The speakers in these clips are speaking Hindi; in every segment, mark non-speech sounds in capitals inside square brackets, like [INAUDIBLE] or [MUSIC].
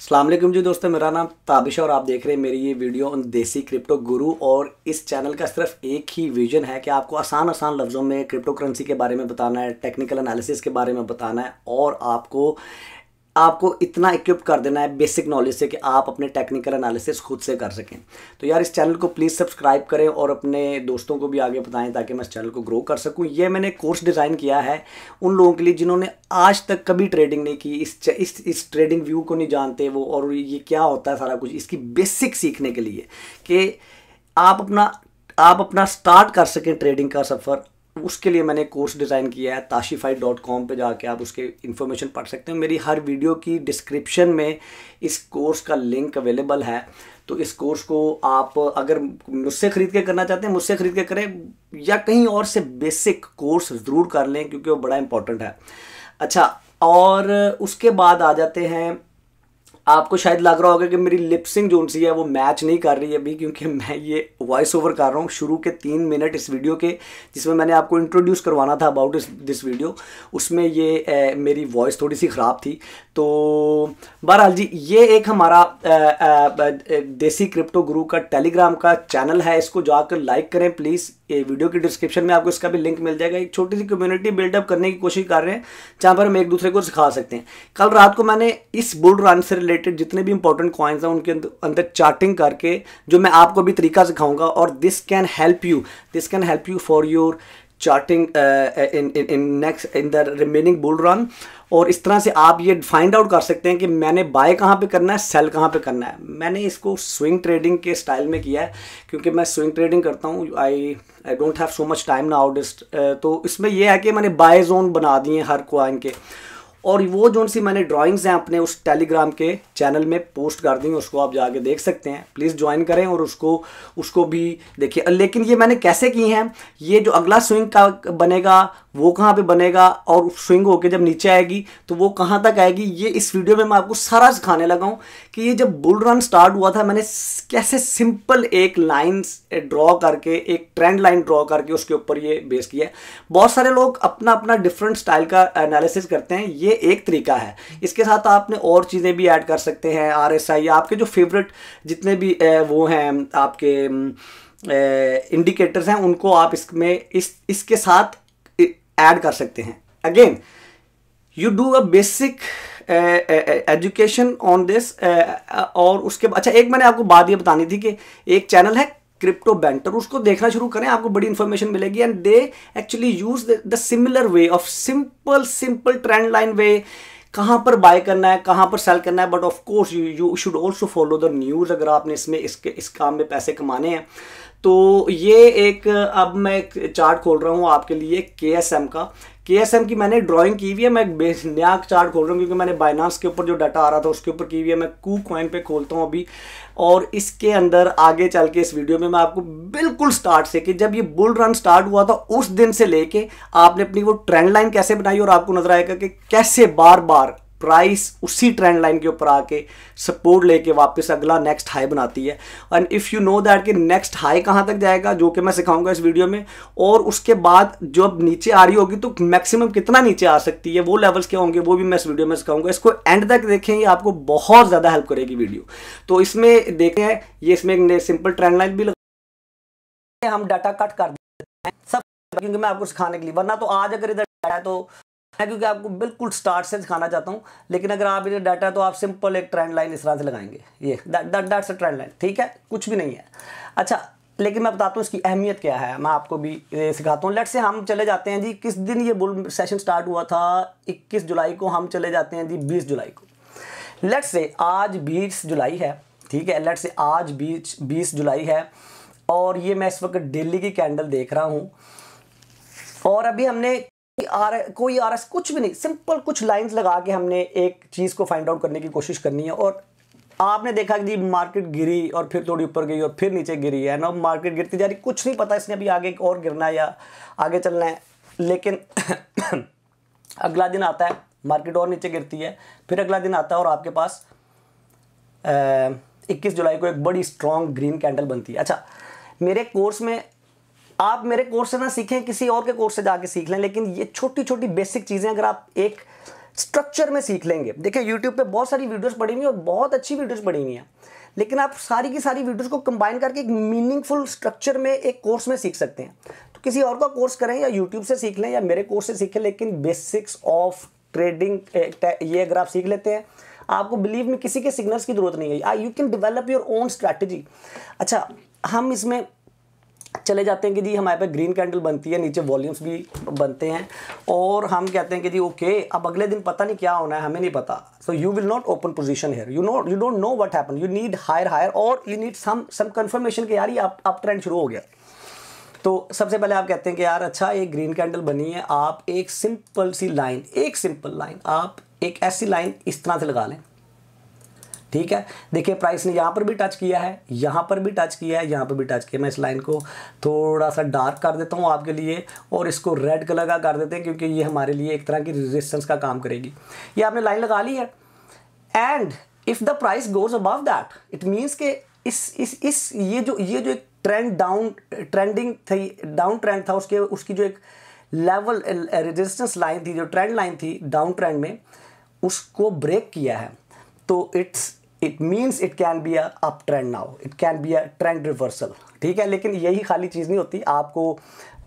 अल्लाम जी दोस्तों मेरा नाम ताबिश है और आप देख रहे हैं मेरी ये वीडियो उन देसी क्रिप्टो गुरु और इस चैनल का सिर्फ एक ही विजन है कि आपको आसान आसान लफ्ज़ों में क्रिप्टो करेंसी के बारे में बताना है टेक्निकल एनालिसिस के बारे में बताना है और आपको आपको इतना इक्विप कर देना है बेसिक नॉलेज से कि आप अपने टेक्निकल एनालिसिस खुद से कर सकें तो यार इस चैनल को प्लीज़ सब्सक्राइब करें और अपने दोस्तों को भी आगे बताएं ताकि मैं इस चैनल को ग्रो कर सकूं ये मैंने कोर्स डिज़ाइन किया है उन लोगों के लिए जिन्होंने आज तक कभी ट्रेडिंग नहीं की इस इस इस ट्रेडिंग व्यू को नहीं जानते वो और ये क्या होता है सारा कुछ इसकी बेसिक सीखने के लिए कि आप अपना आप अपना स्टार्ट कर सकें ट्रेडिंग का सफ़र उसके लिए मैंने कोर्स डिज़ाइन किया है ताशीफाई डॉट कॉम पर जाके आप उसके इन्फॉर्मेशन पढ़ सकते हो मेरी हर वीडियो की डिस्क्रिप्शन में इस कोर्स का लिंक अवेलेबल है तो इस कोर्स को आप अगर मुझसे ख़रीद के करना चाहते हैं मुझसे ख़रीद के करें या कहीं और से बेसिक कोर्स ज़रूर कर लें क्योंकि वो बड़ा इंपॉर्टेंट है अच्छा और उसके बाद आ जाते हैं आपको शायद लग रहा होगा कि मेरी लिपसिंग जो सी है वो मैच नहीं कर रही है अभी क्योंकि मैं ये वॉइस ओवर कर रहा हूँ शुरू के तीन मिनट इस वीडियो के जिसमें मैंने आपको इंट्रोड्यूस करवाना था अबाउट इस दिस वीडियो उसमें ये ए, मेरी वॉइस थोड़ी सी ख़राब थी तो बहरहाल जी ये एक हमारा देसी क्रिप्टो गुरु का टेलीग्राम का चैनल है इसको जाकर लाइक करें प्लीज़ ये वीडियो की डिस्क्रिप्शन में आपको इसका भी लिंक मिल जाएगा एक छोटी सी कम्युनिटी बिल्डअप करने की कोशिश कर रहे हैं जहाँ पर हम एक दूसरे को सिखा सकते हैं कल रात को मैंने इस बुल रन से रिलेटेड रिलेटेड जितने भी इंपॉर्टेंट कॉइन्स हैं उनके अंदर चार्टिंग करके जो मैं आपको भी तरीका सिखाऊंगा और this can help you this can help you for your charting in next in the remaining bull run और इस तरह से आप ये फाइंड आउट कर सकते हैं कि मैंने बाय कहाँ पे करना है सेल कहाँ पे करना है मैंने इसको स्विंग ट्रेडिंग के स्टाइल में किया है क्योंकि मैं स्विंग ट्रेडिंग करता हूँ I I don't have so much time ना आउट तो इसमें ये है कि मैंने बाय जोन बना दिए हर क्वाइन के और वो जो सी मैंने ड्राइंग्स हैं अपने उस टेलीग्राम के चैनल में पोस्ट कर दी उसको आप जाके देख सकते हैं प्लीज़ ज्वाइन करें और उसको उसको भी देखिए लेकिन ये मैंने कैसे की हैं ये जो अगला स्विंग का बनेगा वो कहाँ पे बनेगा और स्विंग होके जब नीचे आएगी तो वो कहाँ तक आएगी ये इस वीडियो में मैं आपको सारा सिखाने लगा हूँ कि ये जब बुल रन स्टार्ट हुआ था मैंने कैसे सिंपल एक लाइन ड्रॉ करके एक ट्रेंड लाइन ड्रॉ करके उसके ऊपर ये बेस किया है बहुत सारे लोग अपना अपना डिफरेंट स्टाइल का एनालिसिस करते हैं ये एक तरीका है इसके साथ आपने और चीज़ें भी ऐड कर सकते हैं आर आपके जो फेवरेट जितने भी वो हैं आपके इंडिकेटर्स हैं उनको आप इसमें इस इसके साथ ऐड कर सकते हैं again you do a basic education on this और उसके अच्छा एक मैंने आपको बात ये बतानी थी कि एक चैनल है क्रिप्टो बैंटर उसको देखना शुरू करें आपको बड़ी इन्फॉर्मेशन मिलेगी and they actually use the similar way of simple simple trend line वे कहाँ पर बाय करना है कहाँ पर सेल करना है but of course you you should also follow the news अगर आपने इसमें इसके इस काम में पैसे कमाने हैं तो ये एक अब मैं एक चार्ट खोल रहा हूँ आपके लिए के एस एम का के की मैंने ड्राइंग की हुई है मैं नया चार्ट खोल रहा हूँ क्योंकि मैंने बाइनास के ऊपर जो डाटा आ रहा था उसके ऊपर की हुई है मैं कू कॉइन पे खोलता हूँ अभी और इसके अंदर आगे चल के इस वीडियो में मैं आपको बिल्कुल स्टार्ट से कि जब ये बुल रन स्टार्ट हुआ था उस दिन से लेके आपने अपनी वो ट्रेंड लाइन कैसे बनाई और आपको नजर आएगा कि कैसे बार बार प्राइस उसी ट्रेंड लाइन के ऊपर आके सपोर्ट लेके वापस अगला नेक्स्ट हाई बनाती है and if you know that कि नेक्स्ट हाई कहाँ तक जाएगा जो कि मैं सिखाऊंगा इस वीडियो में और उसके बाद जो अब नीचे आ रही होगी तो मैक्सिमम कितना नीचे आ सकती है वो लेवल्स क्या होंगे वो भी मैं इस वीडियो में सिखाऊंगा इसको एंड तक देखें ये आपको बहुत ज़्यादा हेल्प करेगी वीडियो तो इसमें देखें ये इसमें सिंपल ट्रेंड लाइन भी लगा हम डाटा कट कर देते हैं सब क्योंकि मैं आपको सिखाने के लिए वरना तो आज अगर इधर है तो है क्योंकि आपको बिल्कुल स्टार्ट से दिखाना चाहता हूँ लेकिन अगर आप इधर डाटा है तो आप सिंपल एक ट्रेंड लाइन इस तरह से लगाएंगे ये डाट से ट्रेंड लाइन ठीक है कुछ भी नहीं है अच्छा लेकिन मैं बताता हूँ इसकी अहमियत क्या है मैं आपको भी सिखाता हूँ लेट से हम चले जाते हैं जी किस दिन ये बुल सेशन स्टार्ट हुआ था 21 जुलाई को हम चले जाते हैं जी 20 जुलाई को लेट से आज 20 जुलाई है ठीक है लेट से आज 20 20 जुलाई है और ये मैं इस वक्त दिल्ली की कैंडल देख रहा हूँ और अभी हमने आर कोई आर एस कुछ भी नहीं सिंपल कुछ लाइंस लगा के हमने एक चीज़ को फाइंड आउट करने की कोशिश करनी है और आपने देखा कि जी मार्केट गिरी और फिर थोड़ी ऊपर गई और फिर नीचे गिरी है ना मार्केट गिरती जा रही कुछ नहीं पता इसने अभी आगे और गिरना है या आगे चलना है लेकिन [COUGHS] अगला दिन आता है मार्केट और नीचे गिरती है फिर अगला दिन आता है और आपके पास इक्कीस जुलाई को एक बड़ी स्ट्रॉन्ग ग्रीन कैंडल बनती है अच्छा मेरे कोर्स में आप मेरे कोर्स से ना सीखें किसी और के कोर्स से जाके सीख लें लेकिन ये छोटी छोटी बेसिक चीज़ें अगर आप एक स्ट्रक्चर में सीख लेंगे देखिए यूट्यूब पे बहुत सारी वीडियोस पड़ी हुई हैं और बहुत अच्छी वीडियोस पड़ी हुई हैं लेकिन आप सारी की सारी वीडियोस को कंबाइन करके एक मीनिंगफुल स्ट्रक्चर में एक कोर्स में सीख सकते हैं तो किसी और का कोर्स करें या यूट्यूब से सीख लें या मेरे कोर्स से सीखें लेकिन बेसिक्स ऑफ ट्रेडिंग ये अगर आप सीख लेते हैं आपको बिलीव में किसी के सिग्नल्स की जरूरत नहीं है you can develop your own strategy अच्छा हम इसमें चले जाते हैं कि जी हमारे पे ग्रीन कैंडल बनती है नीचे वॉल्यूम्स भी बनते हैं और हम कहते हैं कि जी ओके अब अगले दिन पता नहीं क्या होना है हमें नहीं पता so you will not open position here you know you don't know what happen you need higher higher और you need some some confirmation कि यार ये अप अप ट्रेंड शुरू हो गया तो सबसे पहले आप कहते हैं कि यार अच्छा एक ग्रीन कैंडल बनी है आप एक सिंपल सी लाइन एक सिंपल लाइन आप एक ऐसी लाइन इस तरह से लगा लें ठीक है देखिए प्राइस ने यहाँ पर भी टच किया है यहाँ पर भी टच किया है यहाँ पर भी टच किया मैं इस लाइन को थोड़ा सा डार्क कर देता हूँ आपके लिए और इसको रेड कलर का कर देते हैं क्योंकि ये हमारे लिए एक तरह की रेजिस्टेंस का काम करेगी ये आपने लाइन लगा ली है and if the price goes above that it means के इस इस इस ये जो ये जो एक ट्रेंड डाउन ट्रेंडिंग थी डाउन ट्रेंड था उसके उसकी जो एक लेवल रेजिस्टेंस लाइन थी जो ट्रेंड लाइन थी डाउन ट्रेंड में उसको ब्रेक किया है तो it's it means it can be up trend now it can be a trend reversal ठीक है लेकिन यही खाली चीज़ नहीं होती आपको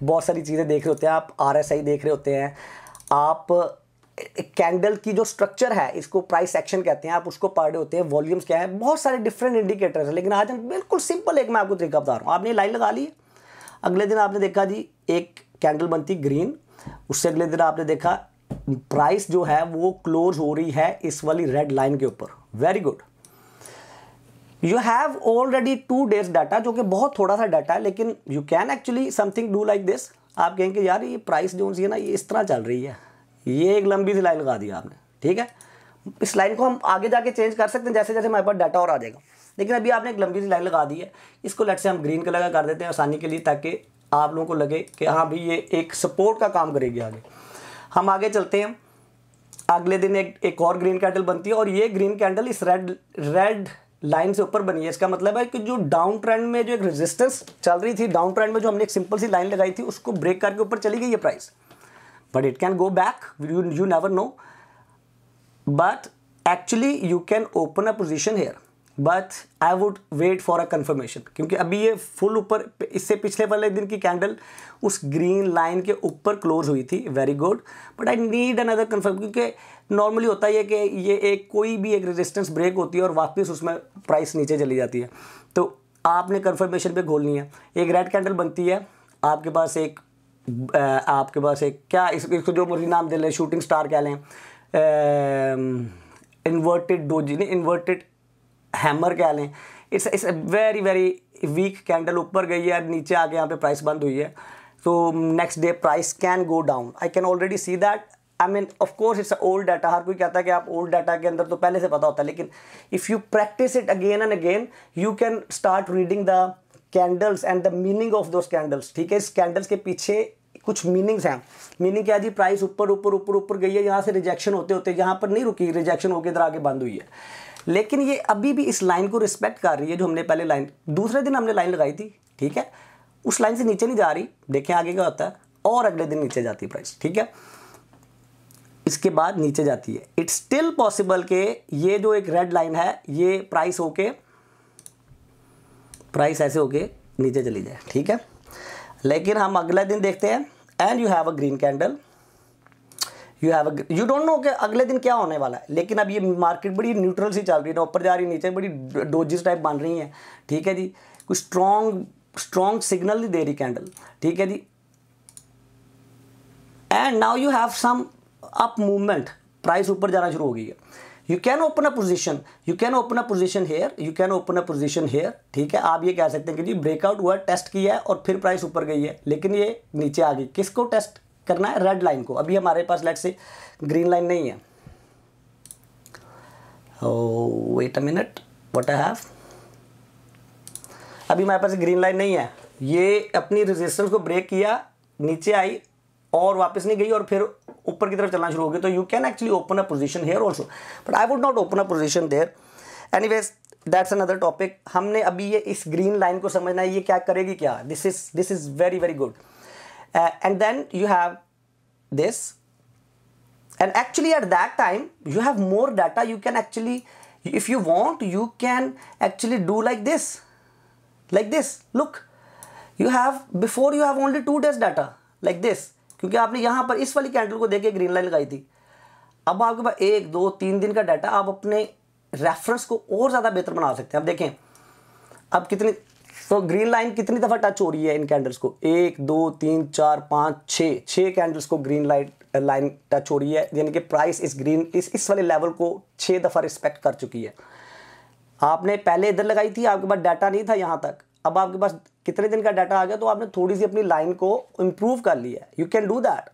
बहुत सारी चीज़ें देख रहे होते हैं आप आर देख रहे होते हैं आप कैंडल की जो स्ट्रक्चर है इसको प्राइस एक्शन कहते हैं आप उसको पढ़ रहे होते हैं वॉल्यूम्स क्या है बहुत सारे डिफरेंट इंडिकेटर्स हैं लेकिन आज हम बिल्कुल सिंपल एक मैं आपको तरीका बता रहा हूँ आपने लाइन लगा ली अगले दिन आपने देखा जी एक कैंडल बनती ग्रीन उससे अगले दिन आपने देखा प्राइस जो है वो क्लोज हो रही है इस वाली रेड लाइन के ऊपर very good you have already two days data जो कि बहुत थोड़ा सा डाटा है लेकिन you can actually something do like this आप कहेंगे यार ये प्राइस जो है ना ये इस तरह चल रही है ये एक लंबी सी लाइन लगा दी आपने ठीक है इस लाइन को हम आगे जाके चेंज कर सकते हैं जैसे जैसे हमारे पास डाटा और आ जाएगा लेकिन अभी आपने एक लंबी सी लाइन लगा दी है इसको लट से हम ग्रीन कलर का कर देते हैं आसानी के लिए ताकि आप लोगों को लगे कि हाँ भाई ये एक सपोर्ट का काम करेगी आगे हम आगे चलते हैं अगले दिन एक एक और ग्रीन कैंडल बनती है और ये ग्रीन कैंडल इस रेड रेड लाइन से ऊपर बनी है इसका मतलब है कि जो डाउन ट्रेंड में जो एक रेजिस्टेंस चल रही थी डाउन ट्रेंड में जो हमने एक सिंपल सी लाइन लगाई थी उसको ब्रेक करके ऊपर चली गई ये price but it can go back you you never know but actually you can open a position here but I would wait for a confirmation क्योंकि अभी ये फुल ऊपर इससे पिछले वाले दिन की कैंडल उस ग्रीन लाइन के ऊपर क्लोज हुई थी very good but I need another confirm क्योंकि नॉर्मली होता है कि ये एक कोई भी एक रेजिस्टेंस ब्रेक होती है और वापस उसमें प्राइस नीचे चली जाती है तो आपने कन्फर्मेशन पर घोलनी है एक रेड कैंडल बनती है आपके पास एक आपके पास एक क्या इस, इसको जो मुझे नाम दे लें शूटिंग स्टार कह लें इन्वर्टेड डोजी नहीं इन्वर्टेड हैमर कह लें it's it's very very weak candle ऊपर गई है नीचे आके यहाँ पे प्राइस बंद हुई है तो next day price can go down I can already see that I mean of course it's old data हर कोई कहता है कि आप ओल्ड डाटा के अंदर तो पहले से पता होता है लेकिन if you practise it again and again you can start reading the candles and the meaning of those candles ठीक है इस कैंडल्स के पीछे कुछ मीनिंग्स हैं मीनिंग क्या जी प्राइस ऊपर ऊपर ऊपर ऊपर गई है यहाँ से रिजेक्शन होते होते यहाँ पर नहीं रुकी रिजेक्शन होकर इधर आगे बंद हुई है लेकिन ये अभी भी इस लाइन को रिस्पेक्ट कर रही है जो हमने पहले लाइन दूसरे दिन हमने लाइन लगाई थी ठीक है उस लाइन से नीचे नहीं जा रही देखें आगे क्या होता है और अगले दिन नीचे जाती प्राइस ठीक है इसके बाद नीचे जाती है इट्स स्टिल पॉसिबल के ये जो एक रेड लाइन है ये प्राइस होके प्राइस ऐसे होके नीचे चली जाए ठीक है लेकिन हम अगला दिन देखते हैं and you have a green candle you have you don't know कि अगले दिन क्या होने वाला है लेकिन अब ये मार्केट बड़ी न्यूट्रल सी चल रही है ना ऊपर जा रही नीचे बड़ी डोजिस टाइप बन रही है ठीक है जी कुछ स्ट्रॉन्ग स्ट्रॉन्ग सिग्नल नहीं दे रही कैंडल ठीक है जी and now you have some up movement price ऊपर जाना शुरू हो गई है you can open a position you can open a position here you can open a position here ठीक है आप ये कह सकते हैं कि जी ब्रेकआउट हुआ टेस्ट किया है और फिर प्राइस ऊपर गई है लेकिन ये नीचे आ गई किसको टेस्ट करना है रेड लाइन को अभी हमारे पास लेट से ग्रीन लाइन नहीं है wait a minute what I have अभी हमारे पास ग्रीन लाइन नहीं है ये अपनी रेजिस्टेंस को ब्रेक किया नीचे आई और वापस नहीं गई और फिर ऊपर की तरफ चलना शुरू हो गया तो you can actually open a position here also but I would not open a position there anyways that's another topic हमने अभी ये इस ग्रीन लाइन को समझना है ये क्या करेगी क्या this is this is very very good uh, and then you have this and actually at that time you have more data you can actually if you want you can actually do like this like this look you have before you have only two days data like this क्योंकि आपने यहाँ पर इस वाली कैंडल को देके ग्रीन लाइन लगाई थी अब आपके पास एक दो तीन दिन का डाटा आप अपने रेफरेंस को और ज़्यादा बेहतर बना सकते हैं अब देखें अब कितनी सो ग्रीन लाइन कितनी दफ़ा टच हो रही है इन कैंडल्स को एक दो तीन चार पाँच छः छः कैंडल्स को ग्रीन लाइट लाइन टच हो रही है यानी कि प्राइस इस ग्रीन इस इस वाले लेवल को छः दफ़ा रिस्पेक्ट कर चुकी है आपने पहले इधर लगाई थी आपके पास डाटा नहीं था यहाँ तक अब आपके पास कितने दिन का डाटा आ गया तो आपने थोड़ी सी अपनी लाइन को इम्प्रूव कर लिया है you can do that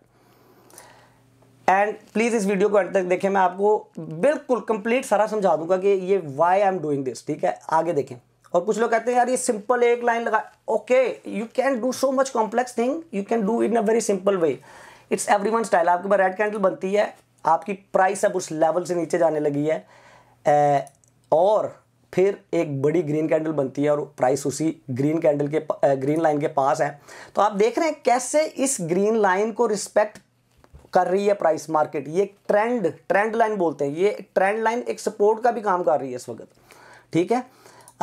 and please इस वीडियो को एंड तक देखें मैं आपको बिल्कुल कंप्लीट सारा समझा दूंगा कि ये why I am doing this ठीक है आगे देखें और कुछ लोग कहते हैं यार ये सिंपल एक लाइन लगा okay you can do so much complex thing you can do in a very simple way it's every one style आपके पास रेड कैंडल बनती है आपकी प्राइस अब उस लेवल से नीचे जाने लगी है ए, और फिर एक बड़ी ग्रीन कैंडल बनती है और प्राइस उसी ग्रीन कैंडल के ग्रीन लाइन के पास है तो आप देख रहे हैं कैसे इस ग्रीन लाइन को रिस्पेक्ट कर रही है प्राइस मार्केट ये ट्रेंड ट्रेंड लाइन बोलते हैं ये ट्रेंड लाइन एक सपोर्ट का भी काम कर रही है इस वक्त ठीक है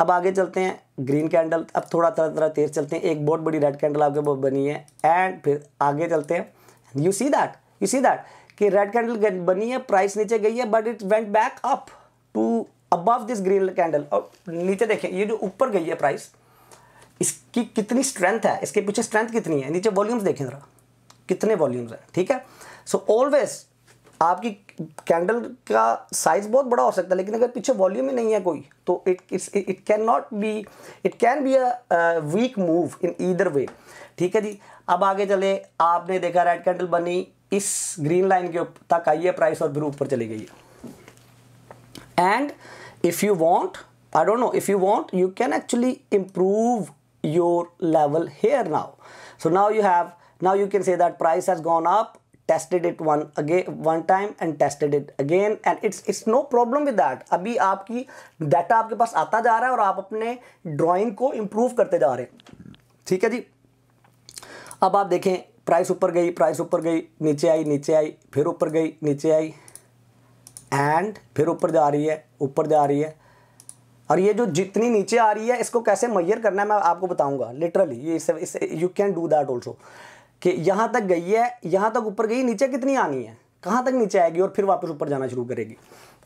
अब आगे चलते हैं ग्रीन कैंडल अब थोड़ा तरह तरह तेज चलते हैं एक बहुत बड़ी रेड कैंडल आपके पास बनी है एंड फिर आगे चलते हैं you see that you see that कि रेड कैंडल बनी है प्राइस नीचे गई है but it went back up to above this green candle और नीचे देखें ये जो ऊपर गई है प्राइस इसकी कितनी स्ट्रेंथ है इसके पीछे स्ट्रेंथ कितनी है नीचे वॉल्यूम्स देखें ज़रा कितने वॉल्यूम्स हैं ठीक है सो ऑलवेज आपकी कैंडल का साइज बहुत बड़ा हो सकता है लेकिन अगर पीछे वॉल्यूम ही नहीं है कोई तो it it can not be it can be a weak move in either way ठीक है जी अब आगे चले आपने देखा रेड कैंडल बनी इस ग्रीन लाइन के तक आई है प्राइस और फिर ऊपर चली गई है and if you want I don't know if you want you can actually improve your level here now so now you have now you can say that price has gone up tested it one again one time and tested it again and it's it's no problem with that अभी आपकी डाटा आपके पास आता जा रहा है और आप अपने drawing को इम्प्रूव करते जा रहे हैं ठीक है जी अब आप देखें प्राइस ऊपर गई प्राइस ऊपर गई नीचे आई नीचे आई फिर ऊपर गई नीचे आई एंड फिर ऊपर जा रही है ऊपर जा रही है और ये जो जितनी नीचे आ रही है इसको कैसे मैयर करना है मैं आपको बताऊंगा लिटरली ये you can do that also कि यहाँ तक गई है यहाँ तक ऊपर गई नीचे कितनी आनी है कहाँ तक नीचे आएगी और फिर वापस ऊपर जाना शुरू करेगी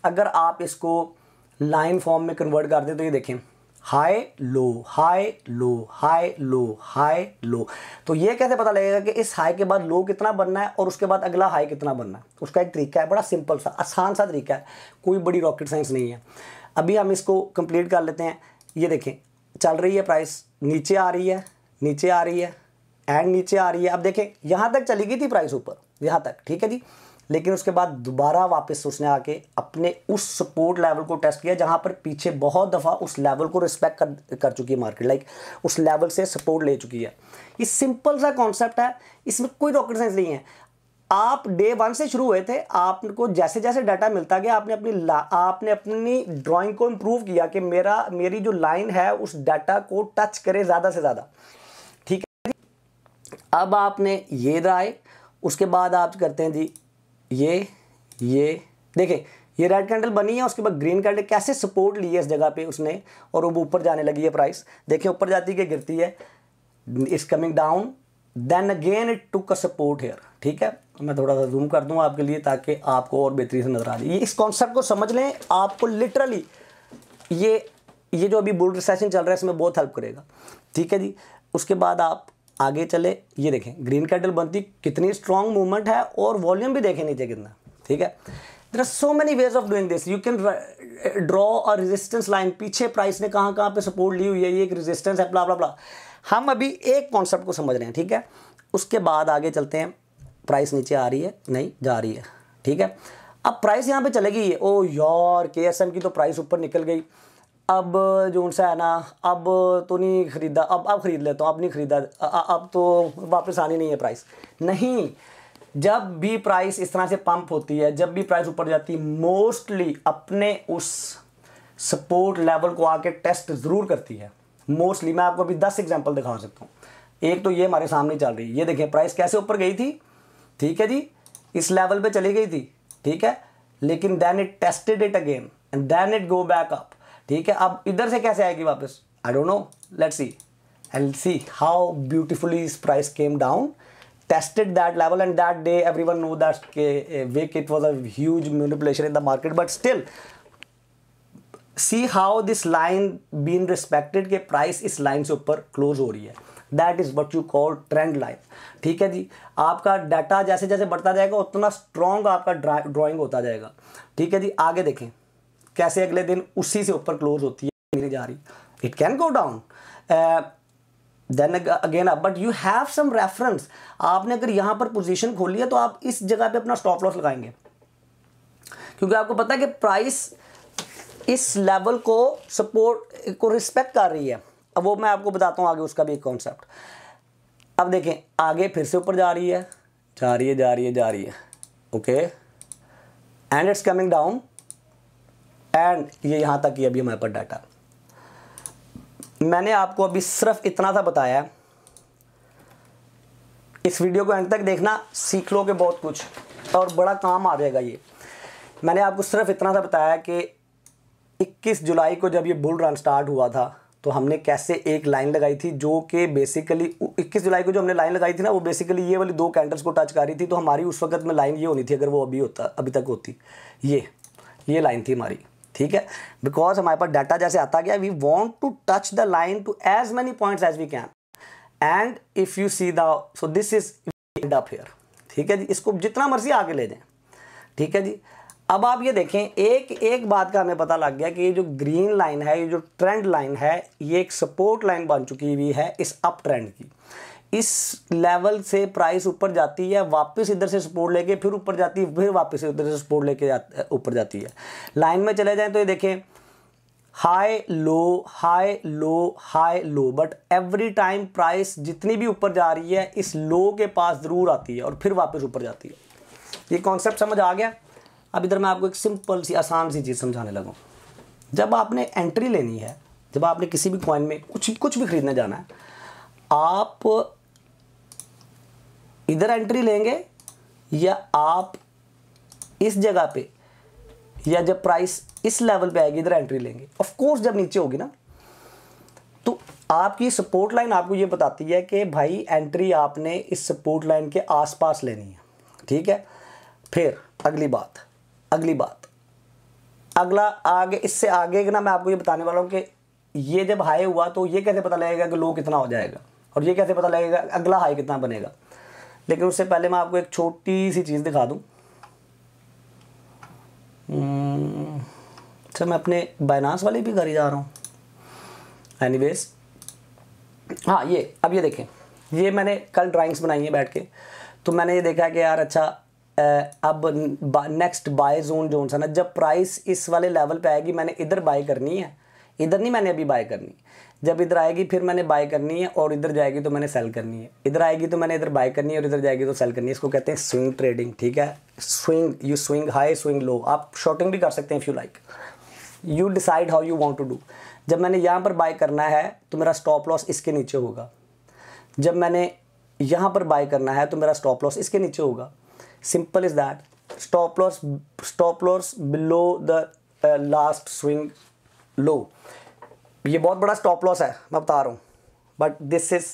अगर आप इसको लाइन फॉर्म में कन्वर्ट कर दें तो ये देखें high low high low high low high low तो ये कैसे पता लगेगा कि इस हाई के बाद लो कितना बनना है और उसके बाद अगला हाई कितना बनना है उसका एक तरीका है बड़ा सिंपल सा आसान सा तरीका है कोई बड़ी रॉकेट साइंस नहीं है अभी हम इसको कंप्लीट कर लेते हैं ये देखें चल रही है प्राइस नीचे आ रही है नीचे आ रही है एंड नीचे आ रही है अब देखें यहाँ तक चली गई थी प्राइस ऊपर यहाँ तक ठीक है जी लेकिन उसके बाद दोबारा वापस उसने आके अपने उस सपोर्ट लेवल को टेस्ट किया जहाँ पर पीछे बहुत दफ़ा उस लेवल को रिस्पेक्ट कर कर चुकी है मार्केट लाइक उस लेवल से सपोर्ट ले चुकी है ये सिंपल सा कॉन्सेप्ट है इसमें कोई रॉकेट साइंस नहीं है आप डे वन से शुरू हुए थे आपको जैसे जैसे डाटा मिलता गया आपने अपनी आपने अपनी ड्राइंग को इम्प्रूव किया कि मेरा मेरी जो लाइन है उस डाटा को टच करे ज़्यादा से ज़्यादा अब आपने ये राय उसके बाद आप करते हैं जी ये ये देखें ये रेड कैंडल बनी है उसके बाद ग्रीन कैंडल कैसे सपोर्ट ली है इस जगह पे उसने और वो ऊपर जाने लगी है प्राइस देखें ऊपर जाती है गिरती है is coming down then again it took a support here ठीक है मैं थोड़ा सा जूम कर दूँ आपके लिए ताकि आपको और बेहतरी से नज़र आ जाए इस कॉन्सेप्ट को समझ लें आपको लिटरली ये ये जो अभी बुल रिसेशन चल रहा है इसमें बहुत हेल्प करेगा ठीक है जी उसके बाद आप आगे चले ये देखें ग्रीन कैंडल बनती कितनी स्ट्रॉन्ग मूवमेंट है और वॉल्यूम भी देखें नीचे कितना ठीक है there are so many ways of doing this you can draw a resistance line पीछे प्राइस ने कहाँ कहाँ पे सपोर्ट ली हुई है ये एक रेजिस्टेंस है ब्ला ब्ला ब्ला हम अभी एक कॉन्सेप्ट को समझ रहे हैं ठीक है उसके बाद आगे चलते हैं प्राइस नीचे आ रही है नहीं जा रही है ठीक है अब प्राइस यहाँ पे चलेगी ये ओ यार के की तो प्राइस ऊपर निकल गई अब जो सा है ना अब तो नहीं ख़रीदा अब अब ख़रीद लेता हूँ अब नहीं ख़रीदा अब तो वापस आनी नहीं है प्राइस नहीं जब भी प्राइस इस तरह से पंप होती है जब भी प्राइस ऊपर जाती है मोस्टली अपने उस सपोर्ट लेवल को आके टेस्ट ज़रूर करती है मोस्टली मैं आपको अभी दस एग्जाम्पल दिखा सकता हूँ एक तो ये हमारे सामने चल रही है ये देखें प्राइस कैसे ऊपर गई थी ठीक है जी इस लेवल पर चली गई थी ठीक है लेकिन then it tested it again and then it go back up ठीक है अब इधर से कैसे आएगी वापस I don't know let's see L see how beautifully इस price came down tested that level and that day every one know that के way it was as manipulation in the market but still see how this line been respected के प्राइस इस लाइन से ऊपर क्लोज हो रही है that is what you call trend line ठीक है जी आपका डाटा जैसे जैसे बढ़ता जाएगा उतना स्ट्रॉन्ग आपका ड्रॉइंग होता जाएगा ठीक है जी आगे देखें कैसे अगले दिन उसी से ऊपर क्लोज होती है मेरी जा रही it can go down then again but you have some reference आपने अगर यहां पर पोजीशन खोली है तो आप इस जगह पे अपना स्टॉप लॉस लगाएंगे क्योंकि आपको पता है कि प्राइस इस लेवल को सपोर्ट को रिस्पेक्ट कर रही है अब वो मैं आपको बताता हूँ आगे उसका भी एक कॉन्सेप्ट अब देखें आगे फिर से ऊपर जा रही है जा रही है जा रही है जा रही है okay and it's coming down and ये यहाँ तक ये अभी हमारे पास डाटा मैंने आपको अभी सिर्फ इतना सा बताया है इस वीडियो को एंड तक देखना सीख लोगे बहुत कुछ और बड़ा काम आ जाएगा ये मैंने आपको सिर्फ इतना सा बताया कि 21 जुलाई को जब ये बुल रन स्टार्ट हुआ था तो हमने कैसे एक लाइन लगाई थी जो कि बेसिकली 21 जुलाई को जो हमने लाइन लगाई थी ना वो बेसिकली ये वाली दो कैंडल्स को टच कर रही थी तो हमारी उस वक्त में लाइन ये होनी थी अगर वो अभी होता अभी तक होती ये ये लाइन थी हमारी ठीक है बिकॉज हमारे पास डाटा जैसे आता गया we want to touch the line to as many point as we can and if you see though this is and ठीक है जी इसको जितना मर्जी आगे ले जाए ठीक है जी अब आप ये देखें एक एक बात का हमें पता लग गया कि ये जो ग्रीन लाइन है ये जो ट्रेंड लाइन है ये एक सपोर्ट लाइन बन चुकी हुई है इस अप ट्रेंड की इस लेवल से प्राइस ऊपर जाती है वापस इधर से सपोर्ट लेके फिर ऊपर जाती है फिर वापस इधर से सपोर्ट लेके ऊपर जाती है लाइन में चले जाएं तो ये देखें high low high low high low but every time price जितनी भी ऊपर जा रही है इस लो के पास ज़रूर आती है और फिर वापस ऊपर जाती है ये कॉन्सेप्ट समझ आ गया अब इधर मैं आपको एक सिंपल सी आसान सी चीज़ समझाने लगा जब आपने एंट्री लेनी है जब आपने किसी भी कॉइन में कुछ कुछ भी खरीदने जाना है आप इधर एंट्री लेंगे या आप इस जगह पे या जब प्राइस इस लेवल पे आएगी इधर एंट्री लेंगे ऑफ कोर्स जब नीचे होगी ना तो आपकी सपोर्ट लाइन आपको ये बताती है कि भाई एंट्री आपने इस सपोर्ट लाइन के आसपास लेनी है ठीक है फिर अगली बात अगली बात अगला आगे इससे आगे ना मैं आपको ये बताने वाला हूँ कि ये जब हाई हुआ तो ये कैसे पता लगेगा कि लो कितना हो जाएगा और ये कैसे पता लगेगा अगला हाई कितना बनेगा लेकिन उससे पहले मैं आपको एक छोटी सी चीज़ दिखा दूँ हम्म, सर मैं अपने बाइनास वाले भी ही जा रहा हूँ एनी वेज हाँ ये अब ये देखें ये मैंने कल ड्राइंग्स बनाई हैं बैठ के तो मैंने ये देखा कि यार अच्छा अब नेक्स्ट बाय जोन जोन सा ना जब प्राइस इस वाले लेवल पे आएगी मैंने इधर बाय करनी है इधर नहीं मैंने अभी बाय करनी जब इधर आएगी फिर मैंने बाय करनी है और इधर जाएगी तो मैंने सेल करनी है इधर आएगी तो मैंने इधर बाय करनी है और इधर जाएगी तो सेल करनी है इसको कहते हैं स्विंग ट्रेडिंग ठीक है swing you swing high swing low आप शॉर्टिंग भी कर सकते हैं if you like you decide how you want to do जब मैंने यहाँ पर बाय करना है तो मेरा स्टॉप लॉस इसके नीचे होगा जब मैंने यहाँ पर बाय करना है तो मेरा स्टॉप लॉस इसके नीचे होगा simple is that stop loss stop loss below the last swing low ये बहुत बड़ा स्टॉप लॉस है मैं बता रहा हूँ but this is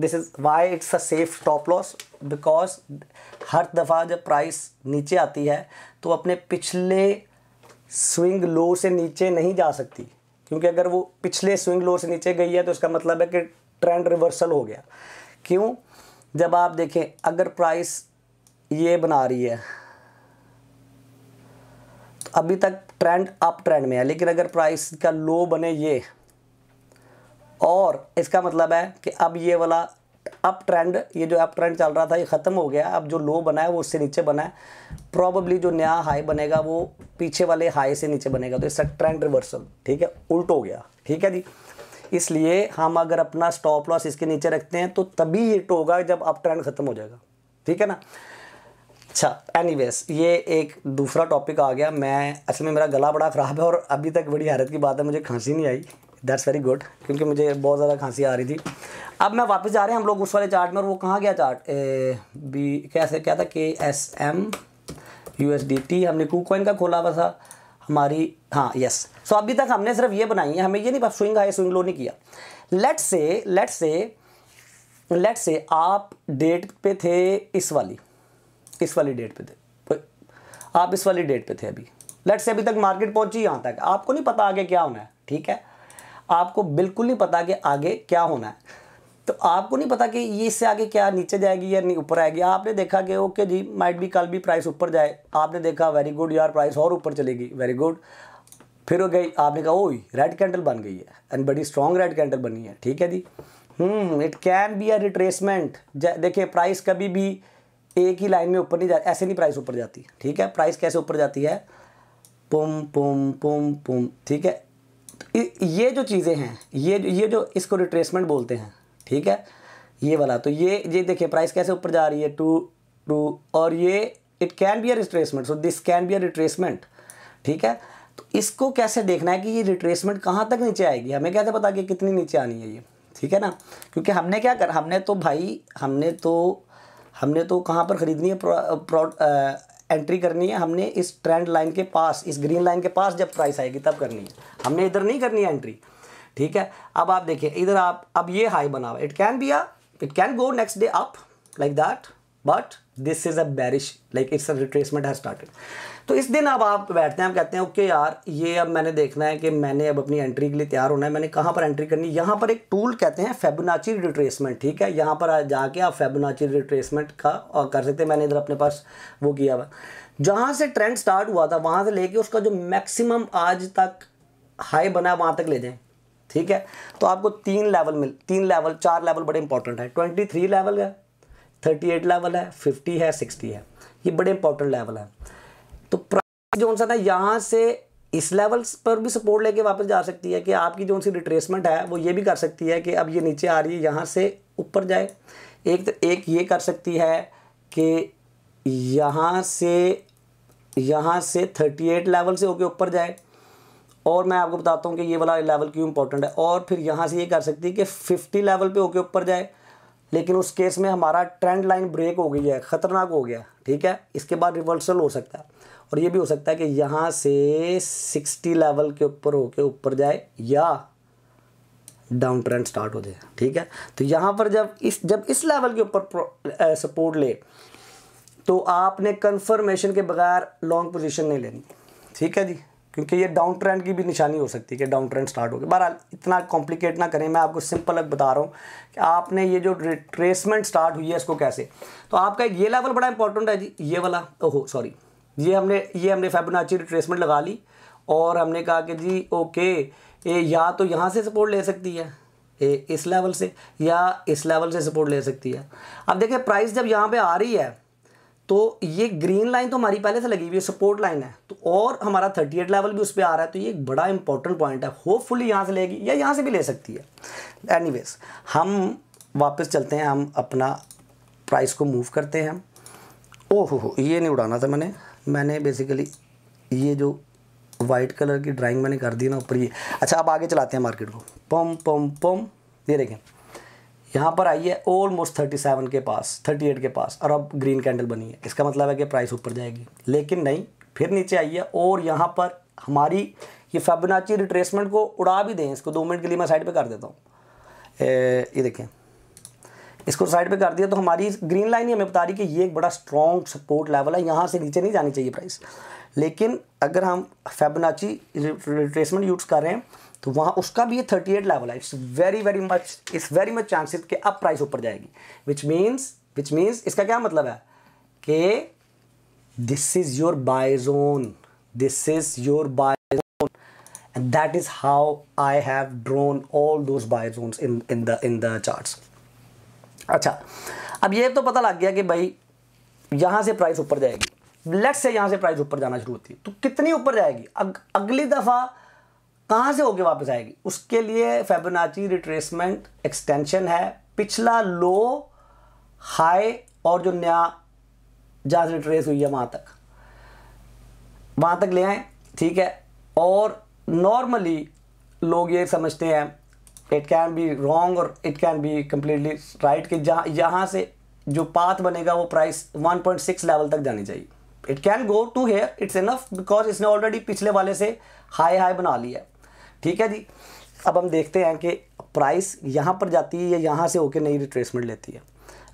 this is why it's a safe stop loss because हर दफ़ा जब प्राइस नीचे आती है तो अपने पिछले स्विंग लो से नीचे नहीं जा सकती क्योंकि अगर वो पिछले स्विंग लो से नीचे गई है तो इसका मतलब है कि ट्रेंड रिवर्सल हो गया क्यों जब आप देखें अगर प्राइस ये बना रही है अभी तक ट्रेंड अप ट्रेंड में है लेकिन अगर प्राइस का लो बने ये और इसका मतलब है कि अब ये वाला अप ट्रेंड ये जो अप ट्रेंड चल रहा था ये ख़त्म हो गया अब जो लो बना है वो उससे नीचे बना है प्रॉबली जो नया हाई बनेगा वो पीछे वाले हाई से नीचे बनेगा तो इसका ट्रेंड रिवर्सल ठीक है उल्ट हो गया ठीक है जी इसलिए हम अगर अपना स्टॉप लॉस इसके नीचे रखते हैं तो तभी हिट होगा जब अप ट्रेंड ख़त्म हो जाएगा ठीक है ना अच्छा एनी ये एक दूसरा टॉपिक आ गया मैं असल में मेरा गला बड़ा ख़राब है और अभी तक बड़ी हैरत की बात है मुझे खांसी नहीं आई दैट्स वेरी गुड क्योंकि मुझे बहुत ज़्यादा खांसी आ रही थी अब मैं वापस जा रहे हैं हम लोग उस वाले चार्ट में और वो कहाँ गया चार्ट ए, बी कैसे क्या था K S M U S D T हमने कू का खोला हुआ था हमारी हाँ यस सो so, अभी तक हमने सिर्फ ये बनाई है हमें ये नहीं बस स्विंग हाई स्विंग लो नहीं किया लेट से लेट से लेट से आप डेट पे थे इस वाली इस वाली डेट पे थे आप इस वाली डेट पे थे अभी लेट से अभी तक मार्केट पहुंची यहाँ तक आपको नहीं पता आगे क्या होना है ठीक है आपको बिल्कुल नहीं पता कि आगे क्या होना है तो आपको नहीं पता कि ये इससे आगे क्या नीचे जाएगी या नहीं ऊपर आएगी आपने देखा कि ओके जी माइट भी कल भी प्राइस ऊपर जाए आपने देखा वेरी गुड यार प्राइस और ऊपर चलेगी वेरी गुड फिर हो गई आपने कहा ओ रेड कैंडल बन गई है एंड बड़ी स्ट्रॉन्ग रेड कैंडल बनी है ठीक है जी it can be a retracement देखिए प्राइस कभी भी एक ही लाइन में ऊपर नहीं जा ऐसे नहीं प्राइस ऊपर जाती ठीक है प्राइस कैसे ऊपर जाती है पुम पुम पुम पुम ठीक है ये जो चीज़ें हैं ये ये जो इसको रिट्रेसमेंट बोलते हैं ठीक है ये वाला तो ये ये देखिए प्राइस कैसे ऊपर जा रही है टू टू और ये it can be a retracement so this can be a retracement ठीक है तो इसको कैसे देखना है कि ये रिट्रेसमेंट कहाँ तक नीचे आएगी हमें कैसे पता कि कितनी नीचे आनी है ये ठीक है ना क्योंकि हमने क्या कर हमने तो भाई हमने तो हमने तो कहाँ पर ख़रीदनी है एंट्री करनी है हमने इस ट्रेंड लाइन के पास इस ग्रीन लाइन के पास जब प्राइस आएगी तब करनी है हमने इधर नहीं करनी है एंट्री ठीक है अब आप देखिए इधर आप अब ये हाई बना हुआ it can be a it can go next day up like that but this is a bearish like it's a retracement has started तो इस दिन अब आप बैठते हैं आप कहते हैं ओके okay यार ये अब मैंने देखना है कि मैंने अब अपनी एंट्री के लिए तैयार होना है मैंने कहाँ पर एंट्री करनी है यहाँ पर एक टूल कहते हैं फेबुनाची रिट्रेसमेंट ठीक है यहाँ पर जाके आप फेबुनाची रिट्रेसमेंट का और कर सकते हैं मैंने इधर अपने पास वो किया हुआ जहाँ से ट्रेंड स्टार्ट हुआ था वहाँ से लेके उसका जो मैक्सिमम आज तक हाई बना वहाँ तक ले जाएँ ठीक है तो आपको तीन लेवल मिल तीन लेवल चार लेवल बड़े इंपॉर्टेंट है ट्वेंटी थ्री लेवल है थर्टी एट लेवल है फिफ्टी है सिक्सटी है ये बड़े इंपॉर्टेंट लेवल है तो प्राइस जोन सा ना यहाँ से इस लेवल पर भी सपोर्ट लेके वापस जा सकती है कि आपकी जो सी रिट्रेसमेंट है वो ये भी कर सकती है कि अब ये नीचे आ रही है यहाँ से ऊपर जाए एक तो एक ये कर सकती है कि यहाँ से यहाँ से 38 लेवल से होके ऊपर जाए और मैं आपको बताता हूँ कि ये वाला लेवल क्यों इंपॉर्टेंट है और फिर यहाँ से ये कर सकती है कि 50 लेवल पे होके ऊपर जाए लेकिन उस केस में हमारा ट्रेंड लाइन ब्रेक हो गई है ख़तरनाक हो गया ठीक है इसके बाद रिवर्सल हो सकता है और ये भी हो सकता है कि यहाँ से सिक्सटी लेवल के ऊपर होके ऊपर जाए या डाउन ट्रेंड स्टार्ट हो जाए ठीक है तो यहाँ पर जब इस जब इस लेवल के ऊपर सपोर्ट ले तो आपने कन्फर्मेशन के बगैर लॉन्ग पोजीशन नहीं लेनी ठीक है जी क्योंकि ये डाउन ट्रेंड की भी निशानी हो सकती है कि डाउन ट्रेंड स्टार्ट हो गया बहरहाल इतना कॉम्प्लिकेट ना करें मैं आपको सिंपल अब बता रहा हूँ कि आपने ये जो रिट्रेसमेंट स्टार्ट हुई है इसको कैसे तो आपका एक ये लेवल बड़ा इंपॉर्टेंट है जी ये वाला ओहो सॉरी ये हमने ये हमने फेबोनाची रिट्रेसमेंट लगा ली और हमने कहा कि जी ओके ये या तो यहाँ से सपोर्ट ले सकती है ए, इस लेवल से या इस लेवल से सपोर्ट ले सकती है अब देखिए प्राइस जब यहाँ पर आ रही है तो ये ग्रीन लाइन तो हमारी पहले से लगी हुई है सपोर्ट लाइन है तो और हमारा 38 लेवल भी उस पर आ रहा है तो ये एक बड़ा इंपॉर्टेंट पॉइंट है होपफुली यहाँ से लेगी या यहाँ से भी ले सकती है एनीवेज हम वापस चलते हैं हम अपना प्राइस को मूव करते हैं हम ओह हो ये नहीं उड़ाना था मैंने मैंने बेसिकली ये जो वाइट कलर की ड्राइंग मैंने कर दी ना ऊपर ये अच्छा अब आगे चलाते हैं मार्केट को पम पम पम ये देखें यहाँ पर आई है ऑलमोस्ट थर्टी सेवन के पास थर्टी एट के पास और अब ग्रीन कैंडल बनी है इसका मतलब है कि प्राइस ऊपर जाएगी लेकिन नहीं फिर नीचे आई है और यहाँ पर हमारी ये फेबनाची रिट्रेसमेंट को उड़ा भी दें इसको दो मिनट के लिए मैं साइड पे कर देता हूँ ये देखें इसको साइड पे कर दिया तो हमारी ग्रीन लाइन ही हमें बता रही कि ये एक बड़ा स्ट्रॉन्ग सपोर्ट लेवल है यहाँ से नीचे नहीं जानी चाहिए प्राइस लेकिन अगर हम फेबनाची रिट्रेसमेंट यूज़ कर रहे हैं तो वहाँ उसका भी ये थर्टी एट लेवल है it's very very much it's very much chances कि अब प्राइस ऊपर जाएगी विच मीन्स विच मीन्स इसका क्या मतलब है कि this is your buy zone this is your buy zone and that is how I have drawn all those buy zone in in the in the charts अच्छा अब ये तो पता लग गया कि भाई यहाँ से प्राइस ऊपर जाएगी लेट्स से यहाँ से प्राइस ऊपर जाना शुरू होती है तो कितनी ऊपर जाएगी अग, अगली दफ़ा कहाँ से होके वापस आएगी उसके लिए फेबोनाची रिट्रेसमेंट एक्सटेंशन है पिछला लो हाई और जो नया जहाँ से रिट्रेस हुई है वहाँ तक वहाँ तक ले आए ठीक है और नॉर्मली लोग ये समझते हैं इट कैन बी रॉन्ग और it can be completely right कि जहाँ यहाँ से जो पाथ बनेगा वो प्राइस 1.6 लेवल तक जानी चाहिए it can go to here it's enough because इसने ऑलरेडी पिछले वाले से हाई हाई बना लिया है ठीक है जी अब हम देखते हैं कि प्राइस यहाँ पर जाती है या यहाँ से होकर नई रिट्रेसमेंट लेती है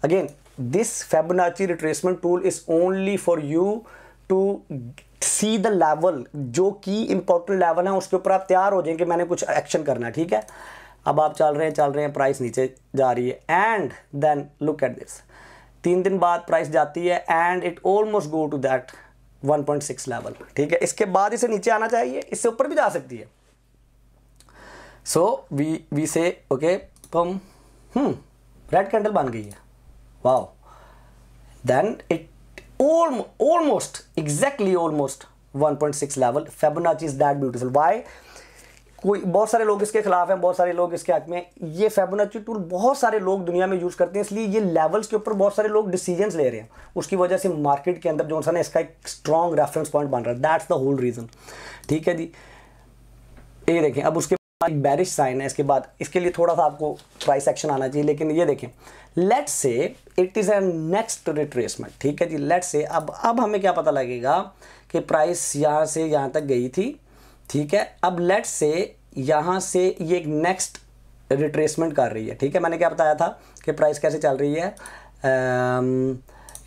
again this Fibonacci retracement tool is only for you to see the level जो कि इंपॉर्टेंट लेवल है उसके ऊपर आप तैयार हो जाए कि मैंने कुछ एक्शन करना है ठीक है अब आप चल रहे हैं चल रहे हैं प्राइस नीचे जा रही है and then look at this तीन दिन बाद प्राइस जाती है and it almost go to that 1.6 level ठीक है इसके बाद इसे नीचे आना चाहिए इससे ऊपर भी जा सकती है so we we say okay pum hmm red candle ban gayi hai wow then it al almost exactly 1.6 level Fibonacci is that beautiful why कोई बहुत सारे लोग इसके खिलाफ हैं बहुत सारे लोग इसके हक में ये फेबोनाची टूल बहुत सारे लोग दुनिया में यूज़ करते हैं इसलिए ये लेवल्स के ऊपर बहुत सारे लोग डिसीजंस ले रहे हैं उसकी वजह से मार्केट के अंदर जो सा ना इसका एक स्ट्रॉन्ग रेफरेंस पॉइंट बन रहा है दैट्स द होल रीज़न ठीक है जी ये देखें अब उसके एक बैरिश साइन है इसके बाद इसके लिए थोड़ा सा आपको प्राइस एक्शन आना चाहिए लेकिन ये देखें let's say it is an next retracement ठीक है जी लेट से अब अब हमें क्या पता लगेगा कि प्राइस यहाँ से यहाँ तक गई थी ठीक है अब लेट से यहाँ से ये एक नेक्स्ट रिट्रेसमेंट कर रही है ठीक है मैंने क्या बताया था कि प्राइस कैसे चल रही है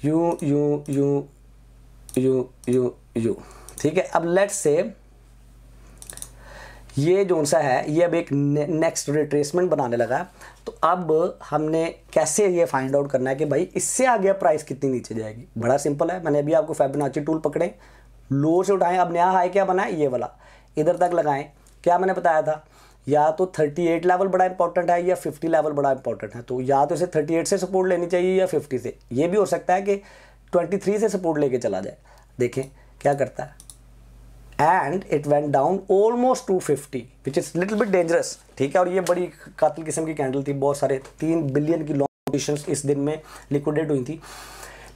you you you you you you ठीक है अब लेट से ये जो सा है ये अब एक नेक्स्ट रिट्रेसमेंट बनाने लगा है तो अब हमने कैसे ये फाइंड आउट करना है कि भाई इससे आगे प्राइस कितनी नीचे जाएगी बड़ा सिंपल है मैंने अभी आपको फेबनाची टूल पकड़े लो से उठाएं अब नया हाई क्या बनाए ये वाला इधर तक लगाएं क्या मैंने बताया था या तो 38 लेवल बड़ा इंपॉर्टेंट है या 50 लेवल बड़ा इंपॉर्टेंट है तो या तो इसे 38 से सपोर्ट लेनी चाहिए या 50 से ये भी हो सकता है कि 23 से सपोर्ट लेके चला जाए देखें क्या करता है and it went down almost 250 which is little bit dangerous ठीक है और ये बड़ी कातिल किस्म की कैंडल थी बहुत सारे तीन बिलियन की लॉन्ग पोजिशन इस दिन में लिक्विडेट हुई थी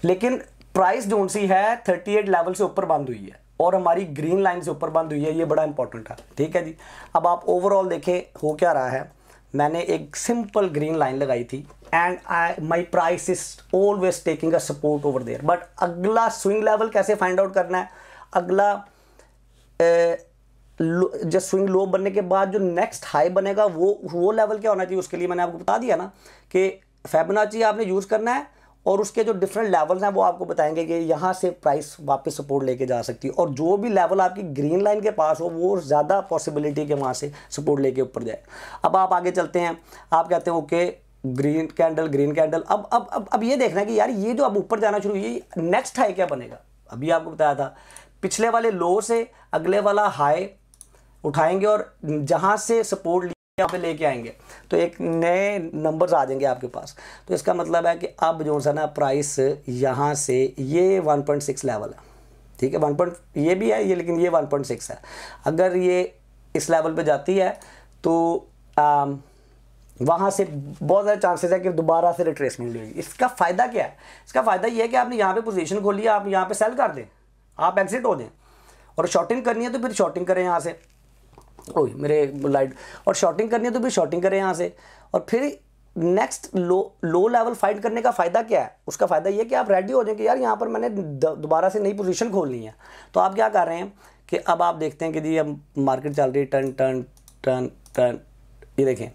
लेकिन प्राइस जो सी है 38 लेवल से ऊपर बंद हुई है और हमारी ग्रीन लाइन से ऊपर बंद हुई है ये बड़ा इंपॉर्टेंट है ठीक है जी अब आप ओवरऑल देखें हो क्या रहा है मैंने एक सिंपल ग्रीन लाइन लगाई थी and I my price is always taking a support over there but अगला स्विंग लेवल कैसे फाइंड आउट करना है अगला जब स्विंग लो बनने के बाद जो नेक्स्ट हाई बनेगा वो वो लेवल क्या होना चाहिए उसके लिए मैंने आपको बता दिया ना कि फेबनाची आपने यूज़ करना है और उसके जो डिफरेंट लेवल्स हैं वो आपको बताएंगे कि यहाँ से प्राइस वापस सपोर्ट लेके जा सकती है और जो भी लेवल आपकी ग्रीन लाइन के पास हो वो ज़्यादा पॉसिबिलिटी के वहाँ से सपोर्ट लेके ऊपर जाए अब आप आगे चलते हैं आप कहते हैं okay green candle green candle अब अब अब अब ये देखना है कि यार ये जो अब ऊपर जाना शुरू ये नेक्स्ट हाई क्या बनेगा अभी आपको बताया था पिछले वाले लो से अगले वाला हाई उठाएंगे और जहाँ से सपोर्ट यहाँ पे लेके आएंगे तो एक नए नंबर्स आ जाएंगे आपके पास तो इसका मतलब है कि अब जो सा ना प्राइस यहाँ से ये 1.6 लेवल है ठीक है 1. ये भी है ये लेकिन ये 1.6 है अगर ये इस लेवल पे जाती है तो आ, वहाँ से बहुत ज़्यादा चांसेस है कि दोबारा से रिट्रेसमेंट लेगी इसका फ़ायदा क्या है इसका फ़ायदा ये है कि आपने यहाँ पर पोजिशन खोली आप यहाँ पर सेल कर दें आप एग्जिट हो जाएं और शॉर्टिंग करनी है तो फिर शॉर्टिंग करें यहाँ से ओह मेरे लाइट और शॉर्टिंग करनी है तो फिर शॉर्टिंग करें यहाँ से और फिर next low low level find करने का फ़ायदा क्या है उसका फ़ायदा ये कि आप रेडी हो जाए कि यार यहाँ पर मैंने दोबारा से नई पोजिशन खोलनी है तो आप क्या कर रहे हैं कि अब आप देखते हैं कि जी अब मार्केट चल रही है टर्न टन टन टन ये देखें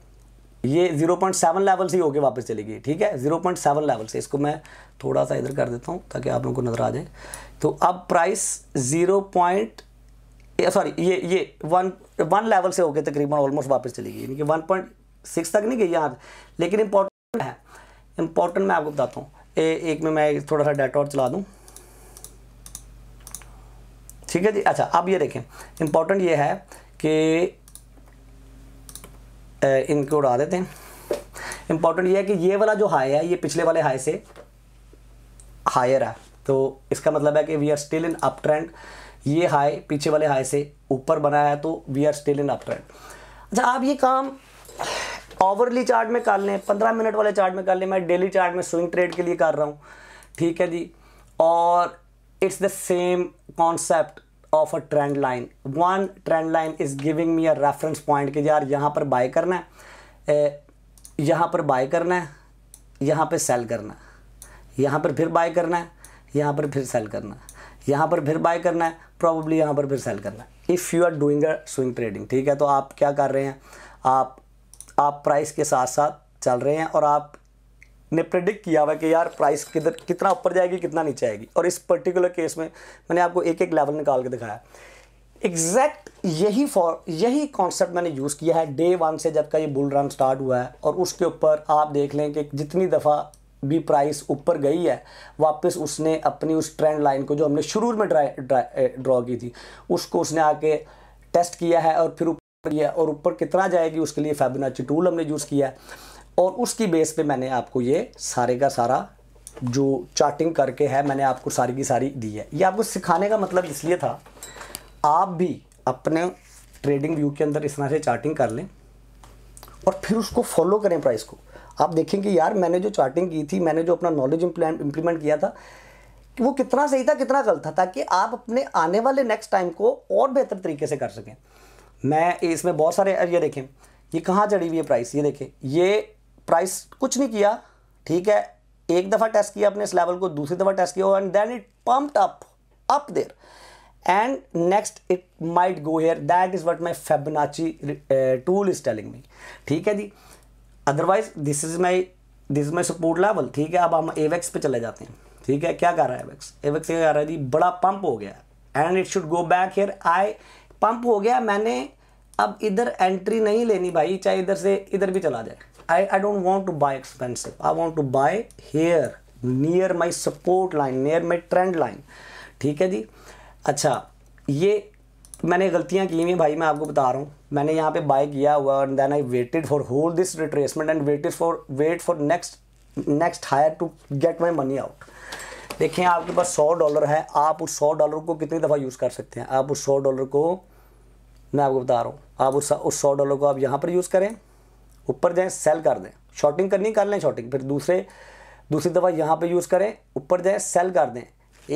ये 0.7 लेवल से ही होके वापस चलेगी ठीक है 0.7 लेवल से इसको मैं थोड़ा सा इधर कर देता हूँ ताकि आप लोगों को नज़र आ जाए तो अब प्राइस 0. सॉरी ये ये वन वन लेवल से होके तकरीबन ऑलमोस्ट वापस चलेगी यानी कि वन पॉइंट सिक्स तक नहीं गई यहाँ लेकिन इम्पोर्टेंट है इम्पोर्टेंट मैं आपको बताता हूँ एक में मैं थोड़ा सा डाटा और चला दूँ ठीक है जी अच्छा अब ये देखें इम्पोर्टेंट ये है कि इनको उड़ा देते हैं इंपॉर्टेंट ये है कि ये वाला जो हाई है ये पिछले वाले हाई से हायर है तो इसका मतलब है कि we are still in up trend ये हाई पीछे वाले हाई से ऊपर बना है तो we are still in up trend अच्छा आप ये काम ओवरली चार्ट में कर लें पंद्रह मिनट वाले चार्ट में कर लें मैं डेली चार्ट में स्विंग ट्रेड के लिए कर रहा हूँ ठीक है जी और it's the same concept of a trend line one trend line is giving me a reference point कि यार यहाँ पर buy करना है यहाँ पर buy करना है यहाँ पर सेल करना है यहाँ पर फिर buy करना है यहाँ पर फिर सेल करना है यहाँ पर फिर buy करना है probably यहाँ पर फिर सेल करना है if you are doing a swing trading ठीक है तो आप क्या कर रहे हैं आप आप प्राइस के साथ साथ चल रहे हैं और आप ने प्रिडिक्ट किया हुआ कि यार प्राइस किधर कितना ऊपर जाएगी कितना नीचे आएगी और इस पर्टिकुलर केस में मैंने आपको एक एक लेवल निकाल के दिखाया एग्जैक्ट यही फॉर यही कॉन्सेप्ट मैंने यूज़ किया है डे वन से जब का ये बुल रन स्टार्ट हुआ है और उसके ऊपर आप देख लें कि जितनी दफ़ा भी प्राइस ऊपर गई है वापस उसने अपनी उस ट्रेंड लाइन को जो हमने शुरू में ड्रॉ की थी उसको उसने आके टेस्ट किया है और फिर ऊपर किया और ऊपर कितना जाएगी उसके लिए फेबिनाची टूल हमने यूज़ किया है और उसकी बेस पे मैंने आपको ये सारे का सारा जो चार्टिंग करके है मैंने आपको सारी की सारी दी है ये आपको सिखाने का मतलब इसलिए था आप भी अपने ट्रेडिंग व्यू के अंदर इस तरह से चार्टिंग कर लें और फिर उसको फॉलो करें प्राइस को आप देखेंगे यार मैंने जो चार्टिंग की थी मैंने जो अपना नॉलेज इम्प्लीमेंट किया था कि वो कितना सही था कितना गलत था ताकि आप अपने आने वाले नेक्स्ट टाइम को और बेहतर तरीके से कर सकें मैं इसमें बहुत सारे ये देखें ये कहाँ चढ़ी हुई है प्राइस ये देखें ये प्राइस कुछ नहीं किया ठीक है एक दफ़ा टेस्ट किया अपने इस लेवल को दूसरी दफ़ा टेस्ट किया and then it pumped up up there and next it might go here that is what my Fibonacci tool is telling me ठीक है जी otherwise this is my this is my support level ठीक है अब हम एवेक्स पे चले जाते हैं ठीक है क्या कर रहा है एवेक्स एवेक्स क्या कर रहा है जी बड़ा पंप हो गया and it should go back here I pump हो गया मैंने अब इधर एंट्री नहीं लेनी भाई चाहे इधर से इधर भी चला जाए I, I don't want to buy expensive. I want to buy here near my support line, near my trend line. ठीक है जी अच्छा ये मैंने गलतियाँ की हुई भाई मैं आपको बता रहा हूँ मैंने यहाँ पे बाय किया हुआ and then I waited for whole this retracement and waited for wait for next next higher to get my money out देखें आपके पास सौ डॉलर है आप उस सौ डॉलर को कितनी दफ़ा यूज़ कर सकते हैं आप उस सौ डॉलर को मैं आपको बता रहा हूँ आप उस सौ डॉलर को आप यहाँ पर यूज़ करें ऊपर जाएँ सेल कर दें शॉर्टिंग करनी कर लें शॉर्टिंग फिर दूसरे दूसरी दफ़ा यहाँ पर यूज़ करें ऊपर जाएँ सेल कर दें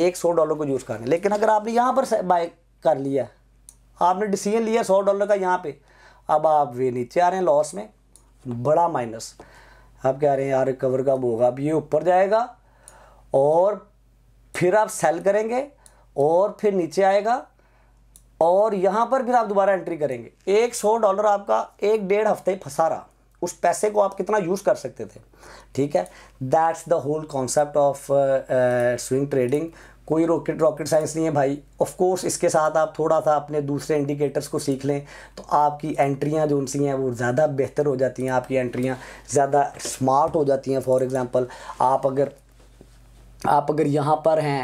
एक सौ डॉलर को यूज़ कर लें लेकिन अगर आपने यहाँ पर बाय कर लिया आपने डिसीजन लिया सौ डॉलर का यहाँ पे अब आप वे नीचे आ रहे हैं लॉस में बड़ा माइनस आप कह रहे हैं यार रिकवर कब होगा अब ये ऊपर जाएगा और फिर आप सेल करेंगे और फिर नीचे आएगा और यहाँ पर फिर आप दोबारा एंट्री करेंगे एक सौ डॉलर आपका एक डेढ़ हफ्ते फंसा रहा उस पैसे को आप कितना यूज़ कर सकते थे ठीक है that's the whole concept of swing trading कोई रॉकेट रॉकेट साइंस नहीं है भाई ऑफ कोर्स इसके साथ आप थोड़ा सा अपने दूसरे इंडिकेटर्स को सीख लें तो आपकी एंट्रियां जो सी हैं वो ज़्यादा बेहतर हो जाती हैं आपकी एंट्रियां ज़्यादा स्मार्ट हो जाती हैं फॉर एग्ज़ाम्पल आप अगर आप अगर यहाँ पर हैं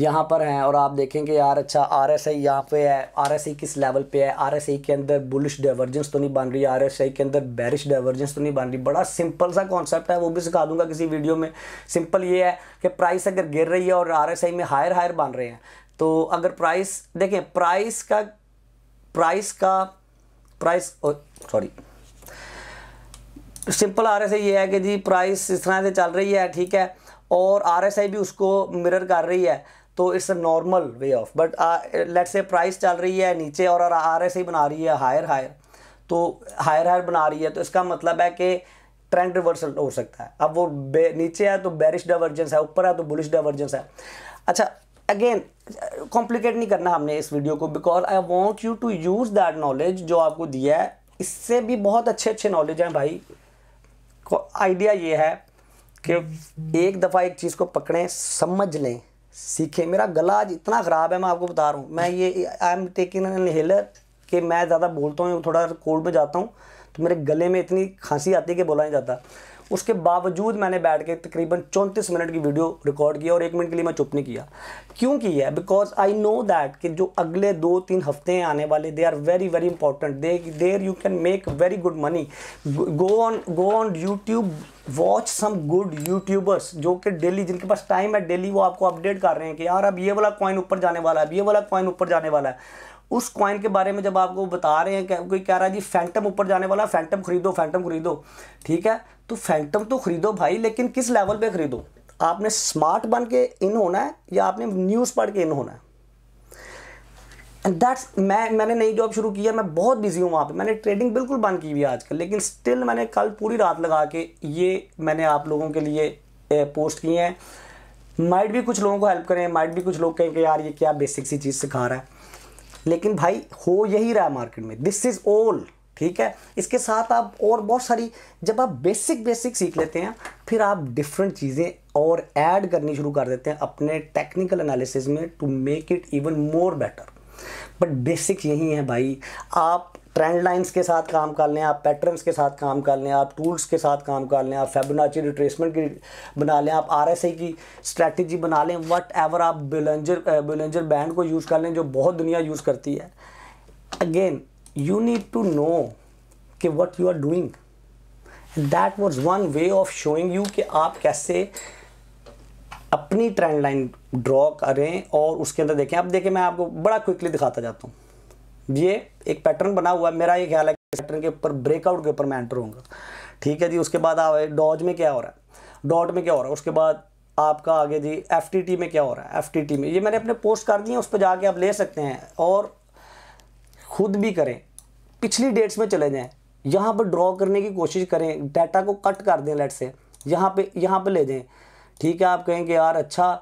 यहाँ पर हैं और आप देखेंगे यार अच्छा आर एस आई यहाँ पे है आर एस आई किस लेवल पे है आर एस आई के अंदर बुलिश डाइवर्जेंस तो नहीं बन रही आर एस आई के अंदर बैरिश डाइवर्जेंस तो नहीं बन रही बड़ा सिंपल सा कॉन्सेप्ट है वो भी सिखा दूंगा किसी वीडियो में सिंपल ये है कि प्राइस अगर गिर रही है और आर एस आई में हायर हायर बन रहे हैं तो अगर प्राइस देखें प्राइस का प्राइस का price sorry simple R S I ये है कि जी प्राइस इस तरह से चल रही है ठीक है और आर एस आई भी उसको मिरर कर रही है तो it's a normal way of but late से प्राइस चल रही है नीचे और आर एस ही बना रही है हायर हायर तो हायर हायर बना रही है तो इसका मतलब है कि ट्रेंड रिवर्सल हो सकता है अब वो नीचे है तो बैरिश डाइवर्जेंस है ऊपर है तो बुलिश डाइवर्जेंस है अच्छा अगेन कॉम्प्लिकेट नहीं करना हमने इस वीडियो को because I want you to use that knowledge जो आपको दिया है इससे भी बहुत अच्छे अच्छे नॉलेज हैं भाई आइडिया ये है कि एक दफ़ा एक चीज़ को पकड़ें समझ लें सीखें मेरा गला आज इतना ख़राब है मैं आपको बता रहा हूँ मैं ये आई एम टेकिंग एन हेलर कि मैं ज़्यादा बोलता हूँ थोड़ा कोल्ड में जाता हूँ तो मेरे गले में इतनी खांसी आती है कि बोला नहीं जाता उसके बावजूद मैंने बैठ के तकरीबन चौंतीस मिनट की वीडियो रिकॉर्ड किया और एक मिनट के लिए मैं चुप नहीं किया क्यों किया है बिकॉज आई नो दैट कि जो अगले दो तीन हफ्ते हैं आने वाले they are very very important they there you can make very good money go on go on YouTube watch some good YouTubers जो कि डेली जिनके पास टाइम है डेली वो आपको अपडेट कर रहे हैं कि यार अब ये वाला कॉइन ऊपर जाने वाला है अब ये वाला कॉइन ऊपर जाने वाला है उस क्वाइन के बारे में जब आपको बता रहे हैं कोई कह रहा है जी फैंटम ऊपर जाने वाला फैंटम खरीदो फैंटम खरीदो ठीक है तो फैंटम तो खरीदो भाई लेकिन किस लेवल पे खरीदो आपने स्मार्ट बन के इन होना है या आपने न्यूज़ पढ़ के इन होना है एंड दैट्स मैं मैंने नई जॉब शुरू की है मैं बहुत बिजी हूँ वहाँ पे मैंने ट्रेडिंग बिल्कुल बंद की हुई है आजकल लेकिन स्टिल मैंने कल पूरी रात लगा के ये मैंने आप लोगों के लिए पोस्ट किए हैं माइट भी कुछ लोगों को हेल्प करें माइट भी कुछ लोग कहें कि यार ये क्या बेसिक सी चीज़ सिखा रहा है लेकिन भाई हो यही रहा मार्केट में दिस इज़ ऑल ठीक है इसके साथ आप और बहुत सारी जब आप बेसिक बेसिक सीख लेते हैं फिर आप डिफरेंट चीज़ें और ऐड करनी शुरू कर देते हैं अपने टेक्निकल एनालिसिस में to make it even more better but basics यही है भाई आप ट्रेंड लाइंस के साथ काम कर लें आप पैटर्न्स के साथ काम कर लें आप टूल्स के साथ काम कर लें आप फेबनाची रिट्रेसमेंट की बना लें आप आर की स्ट्रैटेजी बना लें वट एवर आप बिलेंजर बिलेंजर बैंड को यूज़ कर लें जो बहुत दुनिया यूज़ करती है again you need to know कि what you are doing that was one way of showing you कि आप कैसे अपनी ट्रेंड लाइन ड्रॉ करें और उसके अंदर देखें आप देखें मैं आपको बड़ा क्विकली दिखाता जाता हूँ ये एक पैटर्न बना हुआ है मेरा ये ख्याल है कि पैटर्न के ऊपर ब्रेकआउट के ऊपर मैं एंटर होऊंगा ठीक है जी उसके बाद आवे डॉज में क्या हो रहा है डॉट में क्या हो रहा है उसके बाद आपका आगे जी एफ में क्या हो रहा है एफ में ये मैंने अपने पोस्ट कर दिए उस पर जाके आप ले सकते हैं और खुद भी करें पिछली डेट्स में चले जाएँ यहाँ पर ड्रॉ करने की कोशिश करें डाटा को कट कर दें लेट से यहाँ पे यहाँ पे ले दें ठीक है आप कहेंगे यार अच्छा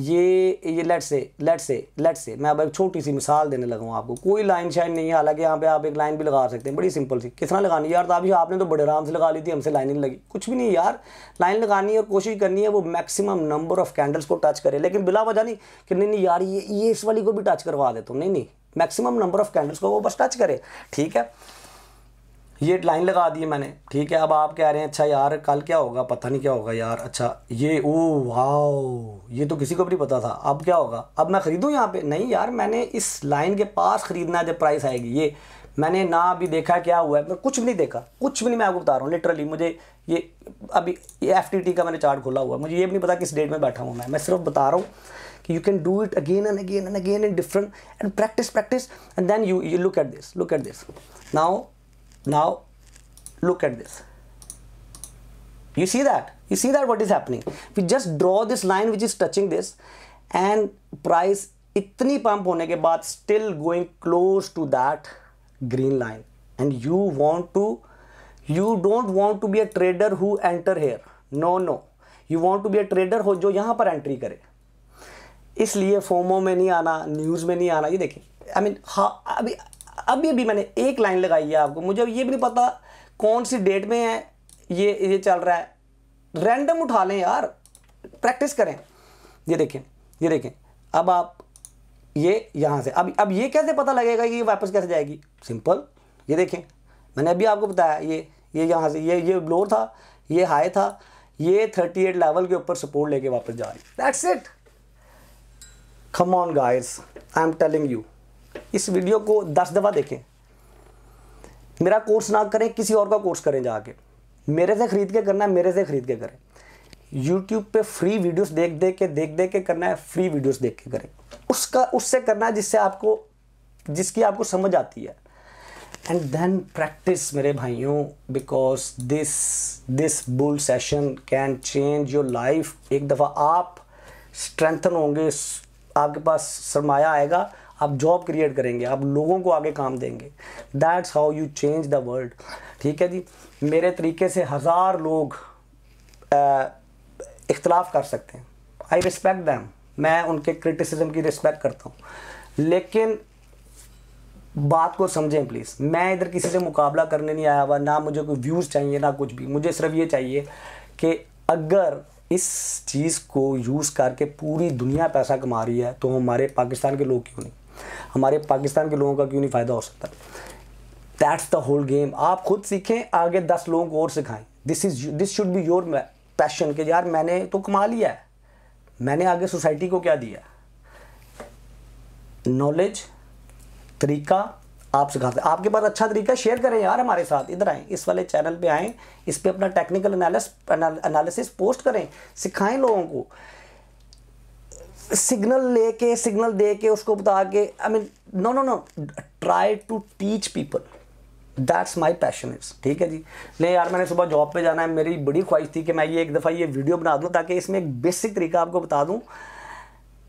ये ये लेट से लेट से लेट से मैं अब एक छोटी सी मिसाल देने लगा हूँ आपको कोई लाइन शाइन नहीं है हालांकि यहाँ पे आप एक लाइन भी लगा सकते हैं बड़ी सिंपल सी किस तरह लगानी यार ताबी आपने तो बड़े आराम से लगा ली थी हमसे लाइनिंग लगी कुछ भी नहीं यार लाइन लगानी है और कोशिश करनी है वो मैक्सिमम नंबर ऑफ कैंडल्स को टच करे लेकिन बिला वजह नहीं कि नहीं नहीं यार ये ये इस वाली को भी टच करवा देता तो। हूँ नहीं नहीं मैक्सिमम नंबर ऑफ कैंडल्स को वो बस टच करे ठीक है ये लाइन लगा दी है मैंने ठीक है अब आप कह रहे हैं अच्छा यार कल क्या होगा पता नहीं क्या होगा यार अच्छा ये ओ वाह ये तो किसी को भी नहीं पता था अब क्या होगा अब मैं ख़रीदूँ यहाँ पे नहीं यार मैंने इस लाइन के पास ख़रीदना है जब प्राइस आएगी ये मैंने ना अभी देखा क्या हुआ है मैं कुछ भी नहीं देखा कुछ भी नहीं मैं आपको बता रहा हूँ लिटरली मुझे ये अभी ये एफ का मैंने चार्ट खोला हुआ है मुझे ये भी नहीं पता किस डेट में बैठा हूँ मैं मैं सिर्फ बता रहा हूँ कि you can do it again and again and again in different and practice practice and then you you look at this look at this now Now look at this. You see that? You see that what is happening? We just draw this line which is touching this and price इतनी पंप होने के बाद still going close to that green line and you want to you don't want to be a trader who enter here no no you want to be a trader हो जो यहाँ पर एंट्री करे इसलिए फोमो में नहीं आना न्यूज़ में नहीं आना ये देखिए आई मीन हाँ अभी अभी अभी मैंने एक लाइन लगाई है आपको मुझे ये भी नहीं पता कौन सी डेट में है ये ये चल रहा है रैंडम उठा लें यार प्रैक्टिस करें ये देखें ये देखें अब आप ये यहाँ से अब अब ये कैसे पता लगेगा कि ये वापस कैसे जाएगी सिंपल ये देखें मैंने अभी आपको बताया ये ये यहाँ से ये ये लोअर था ये हाई था ये थर्टी एट लेवल के ऊपर सपोर्ट लेके वापस जा रही that's it come on guys I am telling you इस वीडियो को दस दफ़ा देखें मेरा कोर्स ना करें किसी और का कोर्स करें जाके मेरे से ख़रीद के करना है मेरे से ख़रीद के करें यूट्यूब पे फ्री वीडियोस देख देख के देख देख के करना है फ्री वीडियोस देख के करें उसका उससे करना है जिससे आपको जिसकी आपको समझ आती है एंड देन प्रैक्टिस मेरे भाइयों because this this bull session can change your life एक दफ़ा आप स्ट्रेंथन होंगे आपके पास सरमाया आएगा आप जॉब क्रिएट करेंगे आप लोगों को आगे काम देंगे that's how you change the world ठीक है जी मेरे तरीके से हज़ार लोग इख्तलाफ कर सकते हैं आई रिस्पेक्ट दैम मैं उनके क्रिटिसिज्म की रिस्पेक्ट करता हूँ लेकिन बात को समझें प्लीज़ मैं इधर किसी से मुकाबला करने नहीं आया हुआ ना मुझे कोई व्यूज़ चाहिए ना कुछ भी मुझे सिर्फ ये चाहिए कि अगर इस चीज़ को यूज़ करके पूरी दुनिया पैसा कमा रही है तो हमारे पाकिस्तान के लोग क्यों नहीं हमारे पाकिस्तान के लोगों का क्यों नहीं फ़ायदा हो सकता दैट्स द होल गेम आप खुद सीखें आगे दस लोगों को और सिखाएं this is this should be your passion के यार मैंने तो कमा लिया है मैंने आगे सोसाइटी को क्या दिया नॉलेज तरीका आप सिखाते हैं आपके पास अच्छा तरीका शेयर करें यार हमारे साथ इधर आएँ इस वाले चैनल पे आएँ इस पे अपना टेक्निकल एनालिस एनालिसिस पोस्ट करें सिखाएं लोगों को सिग्नल लेके सिग्नल दे के उसको बता के I mean no no no try to teach people that's my passion is ठीक है जी नहीं यार मैंने सुबह जॉब पे जाना है मेरी बड़ी ख्वाहिश थी कि मैं ये एक दफ़ा ये वीडियो बना दूँ ताकि इसमें एक बेसिक तरीका आपको बता दूँ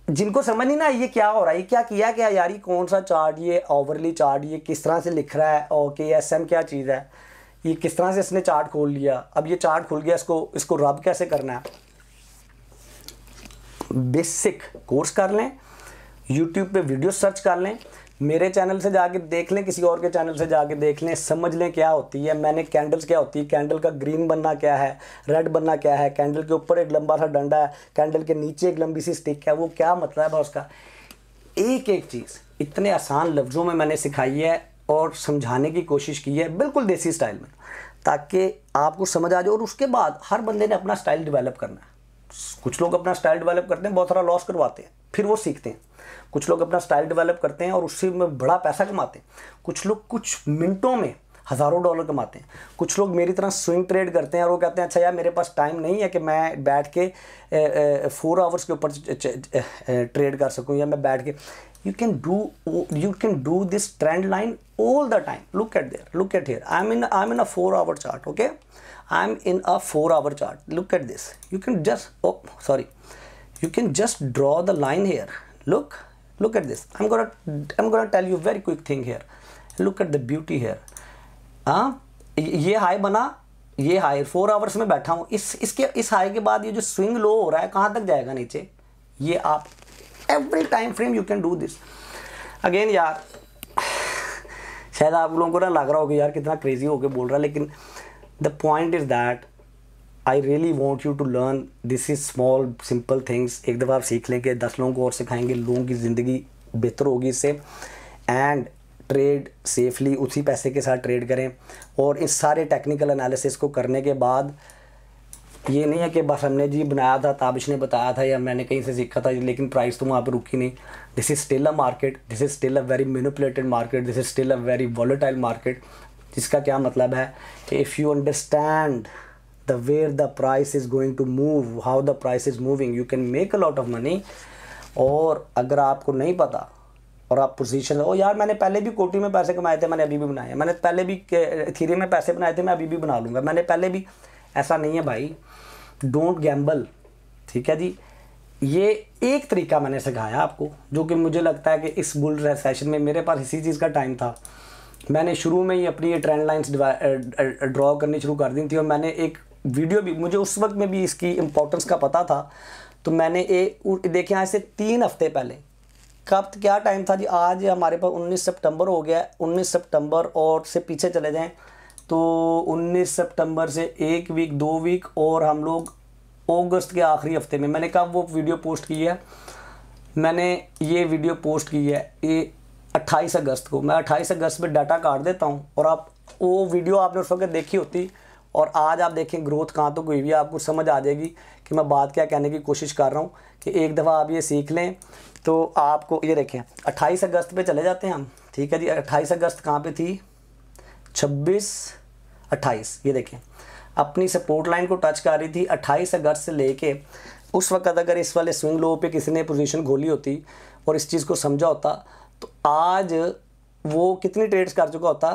जिनको समझ नहीं ना ये क्या हो रहा है क्या किया क्या यार ये कौन सा चार्ट ये ओवरली चार्ट ये किस तरह से लिख रहा है ओके एस एम क्या चीज़ है ये किस तरह से इसने चार्ट खोल लिया अब ये चार्ट खुल गया इसको इसको रब कैसे करना है बेसिक कोर्स कर लें यूट्यूब पे वीडियो सर्च कर लें मेरे चैनल से जाके देख लें किसी और के चैनल से जाके देख लें समझ लें क्या होती है मैंने कैंडल्स क्या होती है कैंडल का ग्रीन बनना क्या है रेड बनना क्या है कैंडल के ऊपर एक लंबा सा डंडा है कैंडल के नीचे एक लंबी सी स्टिक है वो क्या मतलब है उसका एक एक चीज़ इतने आसान लफ्ज़ों में मैंने सिखाई है और समझाने की कोशिश की है बिल्कुल देसी स्टाइल में ताकि आपको समझ आ जाए और उसके बाद हर बंदे ने अपना स्टाइल डिवेलप करना है कुछ लोग अपना स्टाइल डेवलप करते हैं बहुत सारा लॉस करवाते हैं फिर वो सीखते हैं कुछ लोग अपना स्टाइल डेवलप करते हैं और उससे में बड़ा पैसा कमाते हैं कुछ लोग कुछ मिनटों में हज़ारों डॉलर कमाते हैं कुछ लोग मेरी तरह स्विंग ट्रेड करते हैं और वो कहते हैं अच्छा यार मेरे पास टाइम नहीं है कि मैं बैठ के फोर आवर्स के ऊपर ट्रेड कर सकूं या मैं बैठ के you can do you can do this trend line all the time look at there look at here I mean I mean a four hour chart okay I'm in a four hour chart. Look at this. You can just, oh, sorry. You can just draw the line here. Look, look at this. I'm gonna, I'm gonna tell you very quick thing here. Look at the beauty here. हाँ ये हाई बना ये हाई फोर आवर्स में बैठा हूँ इस इसके इस हाई के बाद ये जो स्विंग लो हो रहा है कहाँ तक जाएगा नीचे ये आप every time frame you can do this again यार शायद आप लोगों को ना लग रहा होगा यार कितना क्रेजी होके बोल रहा है लेकिन the point is that I really want you to learn this is small simple things एक दफ़ा आप सीख लेंगे दस लोगों को और सिखाएंगे लोगों की ज़िंदगी बेहतर होगी इससे एंड ट्रेड सेफली उसी पैसे के साथ ट्रेड करें और इस सारे टेक्निकल एनालिसिस को करने के बाद ये नहीं है कि बस हमने जी बनाया था ताबिश ने बताया था या मैंने कहीं से सीखा था लेकिन प्राइस तो वहाँ पर रुकी नहीं this is still a market this is still a very manipulated market this is still a very volatile market जिसका क्या मतलब है कि if you understand the where the price is going to move how the price is moving you can make a lot of money और अगर आपको नहीं पता और आप पोजीशन ओ यार मैंने पहले भी कोटी में पैसे कमाए थे मैंने अभी भी बनाए मैंने पहले भी थीरे में पैसे बनाए थे मैं अभी भी बना लूँगा मैंने पहले भी ऐसा नहीं है भाई डोंट गैम्बल ठीक है जी ये एक तरीका मैंने सिखाया आपको जो कि मुझे लगता है कि इस बुल सेशन में मेरे पास इसी चीज़ का टाइम था मैंने शुरू में ही अपनी ये ट्रेंड लाइन्स ड्रॉ करनी शुरू कर दी थी और मैंने एक वीडियो भी मुझे उस वक्त में भी इसकी इम्पोर्टेंस का पता था तो मैंने ये देखे आज से तीन हफ्ते पहले कब क्या टाइम था जी आज हमारे पास उन्नीस सितंबर हो गया उन्नीस सितंबर और से पीछे चले जाएँ तो उन्नीस सितंबर से एक वीक दो वीक और हम लोग अगस्त के आखिरी हफ्ते में मैंने कब वो वीडियो पोस्ट की है मैंने ये वीडियो पोस्ट की है ये 28 अगस्त को मैं 28 अगस्त में डाटा काट देता हूँ और आप वो वीडियो आपने उस वक्त देखी होती और आज आप देखें ग्रोथ कहाँ तक हुई भी आपको समझ आ जाएगी कि मैं बात क्या कहने की कोशिश कर रहा हूँ कि एक दफ़ा आप ये सीख लें तो आपको ये देखें 28 अगस्त पे चले जाते हैं हम ठीक है जी 28 अगस्त कहाँ पे थी 26 28 ये देखें अपनी सपोर्ट लाइन को टच कर रही थी 28 अगस्त से लेके उस वक्त अगर इस वाले स्विंग लो पे किसी ने पोजीशन खोली होती और इस चीज़ को समझा होता तो आज वो कितनी ट्रेड्स कर चुका होता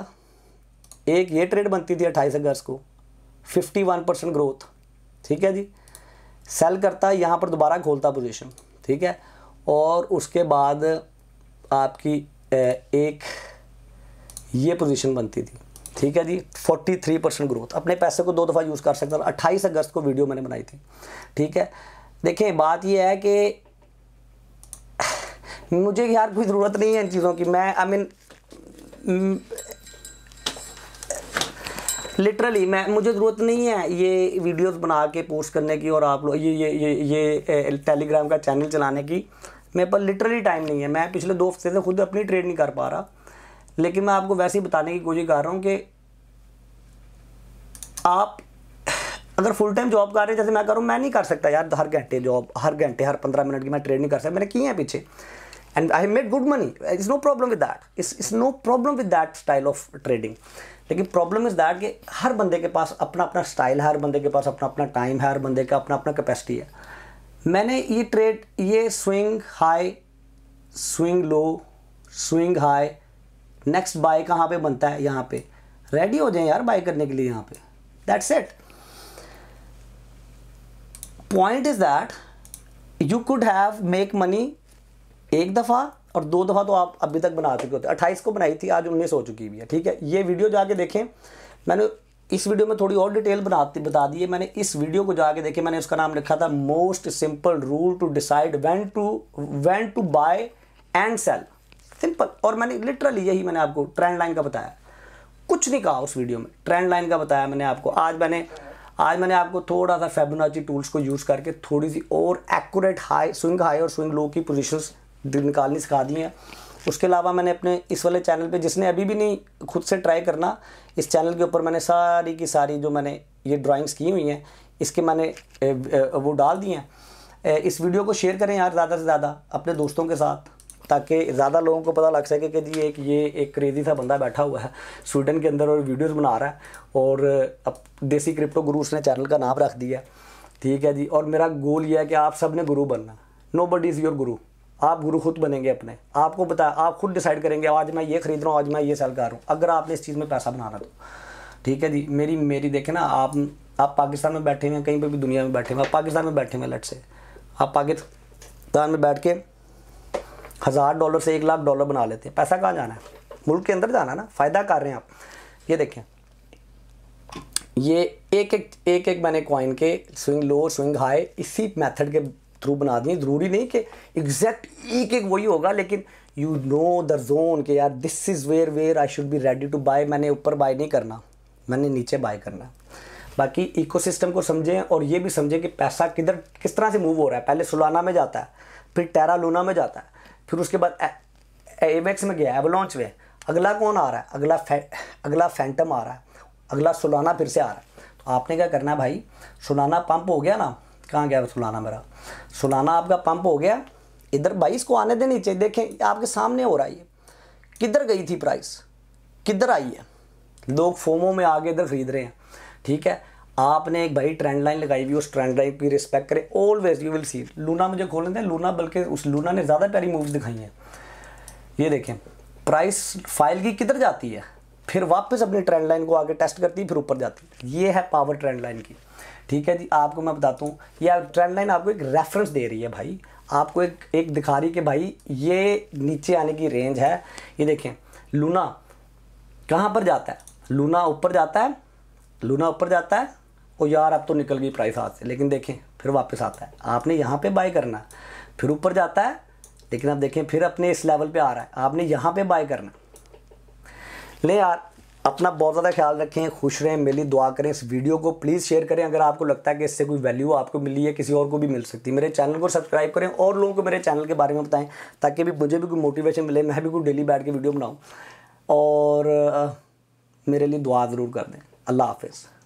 एक ये ट्रेड बनती थी अट्ठाईस अगस्त को 51 परसेंट ग्रोथ ठीक है जी सेल करता यहाँ पर दोबारा खोलता पोजीशन ठीक है और उसके बाद आपकी एक ये पोजीशन बनती थी ठीक है जी 43 परसेंट ग्रोथ अपने पैसे को दो दफ़ा यूज़ कर सकता था 28 अगस्त को वीडियो मैंने बनाई थी ठीक है देखिए बात यह है कि मुझे यार कोई ज़रूरत नहीं है इन चीज़ों की मैं I I mean mean, literally मैं मुझे ज़रूरत नहीं है ये वीडियोस बना के पोस्ट करने की और आप लोग ये ये ये ये टेलीग्राम का चैनल चलाने की मेरे पर लिटरली टाइम नहीं है मैं पिछले दो हफ्ते से खुद अपनी ट्रेड नहीं कर पा रहा लेकिन मैं आपको वैसे ही बताने की कोशिश कर रहा हूँ कि आप अगर फुल टाइम जॉब कर रहे हैं जैसे मैं करूँ मैं नहीं कर सकता यार हर घंटे जॉब हर घंटे हर पंद्रह मिनट की मैं ट्रेड नहीं कर सकता मैंने की है पीछे and I have made good money. It's no problem with that. It's, it's no problem with that style of trading. लेकिन प्रॉब्लम इज़ दैट कि हर बंदे के पास अपना अपना स्टाइल है हर बंदे के पास अपना अपना टाइम है हर बंदे का अपना अपना कैपेसिटी है मैंने ये ट्रेड ये swing high swing low swing high next buy कहाँ पे बनता है यहाँ पे रेडी हो जाए यार बाय करने के लिए यहाँ पे that's it point is that you could have make money एक दफ़ा और दो दफ़ा तो आप अभी तक बना चुके होते अट्ठाईस को बनाई थी आज उन्नीस हो चुकी हुई है ठीक है ये वीडियो जाके देखें मैंने इस वीडियो में थोड़ी और डिटेल बनाती बता दी है मैंने इस वीडियो को जाके देखे मैंने उसका नाम लिखा था most simple rule to decide when to when to buy and sell simple और मैंने लिटरली यही मैंने आपको ट्रेंड लाइन का बताया कुछ नहीं कहा उस वीडियो में ट्रेंड लाइन का बताया मैंने आपको आज मैंने आज मैंने आपको थोड़ा सा फेबोनाची टूल्स को यूज़ करके थोड़ी सी और एक्यूरेट हाई स्विंग हाई और स्विंग लो की पोजिशन निकालनी सिखा दी हैं उसके अलावा मैंने अपने इस वाले चैनल पे जिसने अभी भी नहीं खुद से ट्राई करना इस चैनल के ऊपर मैंने सारी की सारी जो मैंने ये ड्राइंग्स की हुई हैं इसके मैंने वो डाल दी हैं इस वीडियो को शेयर करें यार ज़्यादा से ज़्यादा अपने दोस्तों के साथ ताकि ज़्यादा लोगों को पता लग सके कि जी एक ये एक क्रेज़ी सा बंदा बैठा हुआ है स्वीडन के अंदर और वीडियोज बना रहा है और अब देसी क्रिप्टो गुरु उसने चैनल का नाम रख दिया ठीक है जी और मेरा गोल ये है कि आप सब ने गुरु बनना नो बडी इज़ योर गुरु आप गुरु खुद बनेंगे अपने आपको बता आप खुद डिसाइड करेंगे आज मैं ये खरीद रहा हूँ आज मैं ये सेल कर रहा हूँ अगर आपने इस चीज़ में पैसा बनाना तो ठीक है जी मेरी मेरी देखें ना आप आप पाकिस्तान में बैठे हुए हैं कहीं पर भी दुनिया में बैठे हुए हैं आप पाकिस्तान में बैठे हुए हैं लट से आप पाकिस्तान में बैठ के हज़ार डॉलर से एक लाख डॉलर बना लेते हैं पैसा कहाँ जाना है मुल्क के अंदर जाना है ना फ़ायदा कर रहे हैं आप ये देखें ये एक एक एक एक मैंने कॉइन के स्विंग लो स्विंग हाई इसी मेथड के थ्रू बना दिए ज़रूरी नहीं कि एग्जैक्ट एक एक वही होगा लेकिन यू नो द जोन के यार this is where where I should be ready to buy मैंने ऊपर बाय नहीं करना मैंने नीचे बाय करना बाकी इकोसिस्टम को समझें और ये भी समझें कि पैसा किधर किस तरह से मूव हो रहा है पहले सुलाना में जाता है फिर टेरा लूना में जाता है फिर उसके बाद एवेक्स में गया एवलॉन्च में अगला कौन आ रहा है अगला फै अगला फैंटम आ रहा है अगला सुलाना फिर से आ रहा है तो आपने क्या करना है भाई सुलाना पंप हो गया ना कहाँ गया सुलाना मेरा सुलाना आपका पंप हो गया इधर बाईस को आने देनी चाहिए देखें आपके सामने हो रहा है किधर गई थी प्राइस किधर आई है लोग फोमो में आगे इधर खरीद रहे हैं ठीक है आपने एक भाई ट्रेंड लाइन लगाई हुई उस ट्रेंड लाइन की रिस्पेक्ट करें always you will see Luna मुझे खोलने दें लूना बल्कि उस लूना ने ज़्यादा प्यारी मूव दिखाई हैं ये देखें प्राइस फाइल की किधर जाती है फिर वापस अपनी ट्रेंड लाइन को आगे टेस्ट करती है फिर ऊपर जाती है ये है पावर ट्रेंड लाइन की ठीक है जी आपको मैं बताता हूँ ये ट्रेंड लाइन आपको एक रेफरेंस दे रही है भाई आपको एक एक दिखा रही है कि भाई ये नीचे आने की रेंज है ये देखें लूना कहाँ पर जाता है लूना ऊपर जाता है लूना ऊपर जाता है और यार अब तो निकल गई प्राइस हाथ से लेकिन देखें फिर वापस आता है आपने यहाँ पे बाय करना फिर ऊपर जाता है लेकिन आप देखें फिर अपने इस लेवल पे आ रहा है आपने यहाँ पे बाय करना ले यार अपना बहुत ज़्यादा ख्याल रखें खुश रहें मेरी दुआ करें इस वीडियो को प्लीज़ शेयर करें अगर आपको लगता है कि इससे कोई वैल्यू आपको मिली है किसी और को भी मिल सकती है मेरे चैनल को सब्सक्राइब करें और लोगों को मेरे चैनल के बारे में बताएं ताकि भी मुझे भी कोई मोटिवेशन मिले मैं भी कोई डेली बैठ के वीडियो बनाऊँ और मेरे लिए दुआ ज़रूर कर दें अल्लाह हाफिज़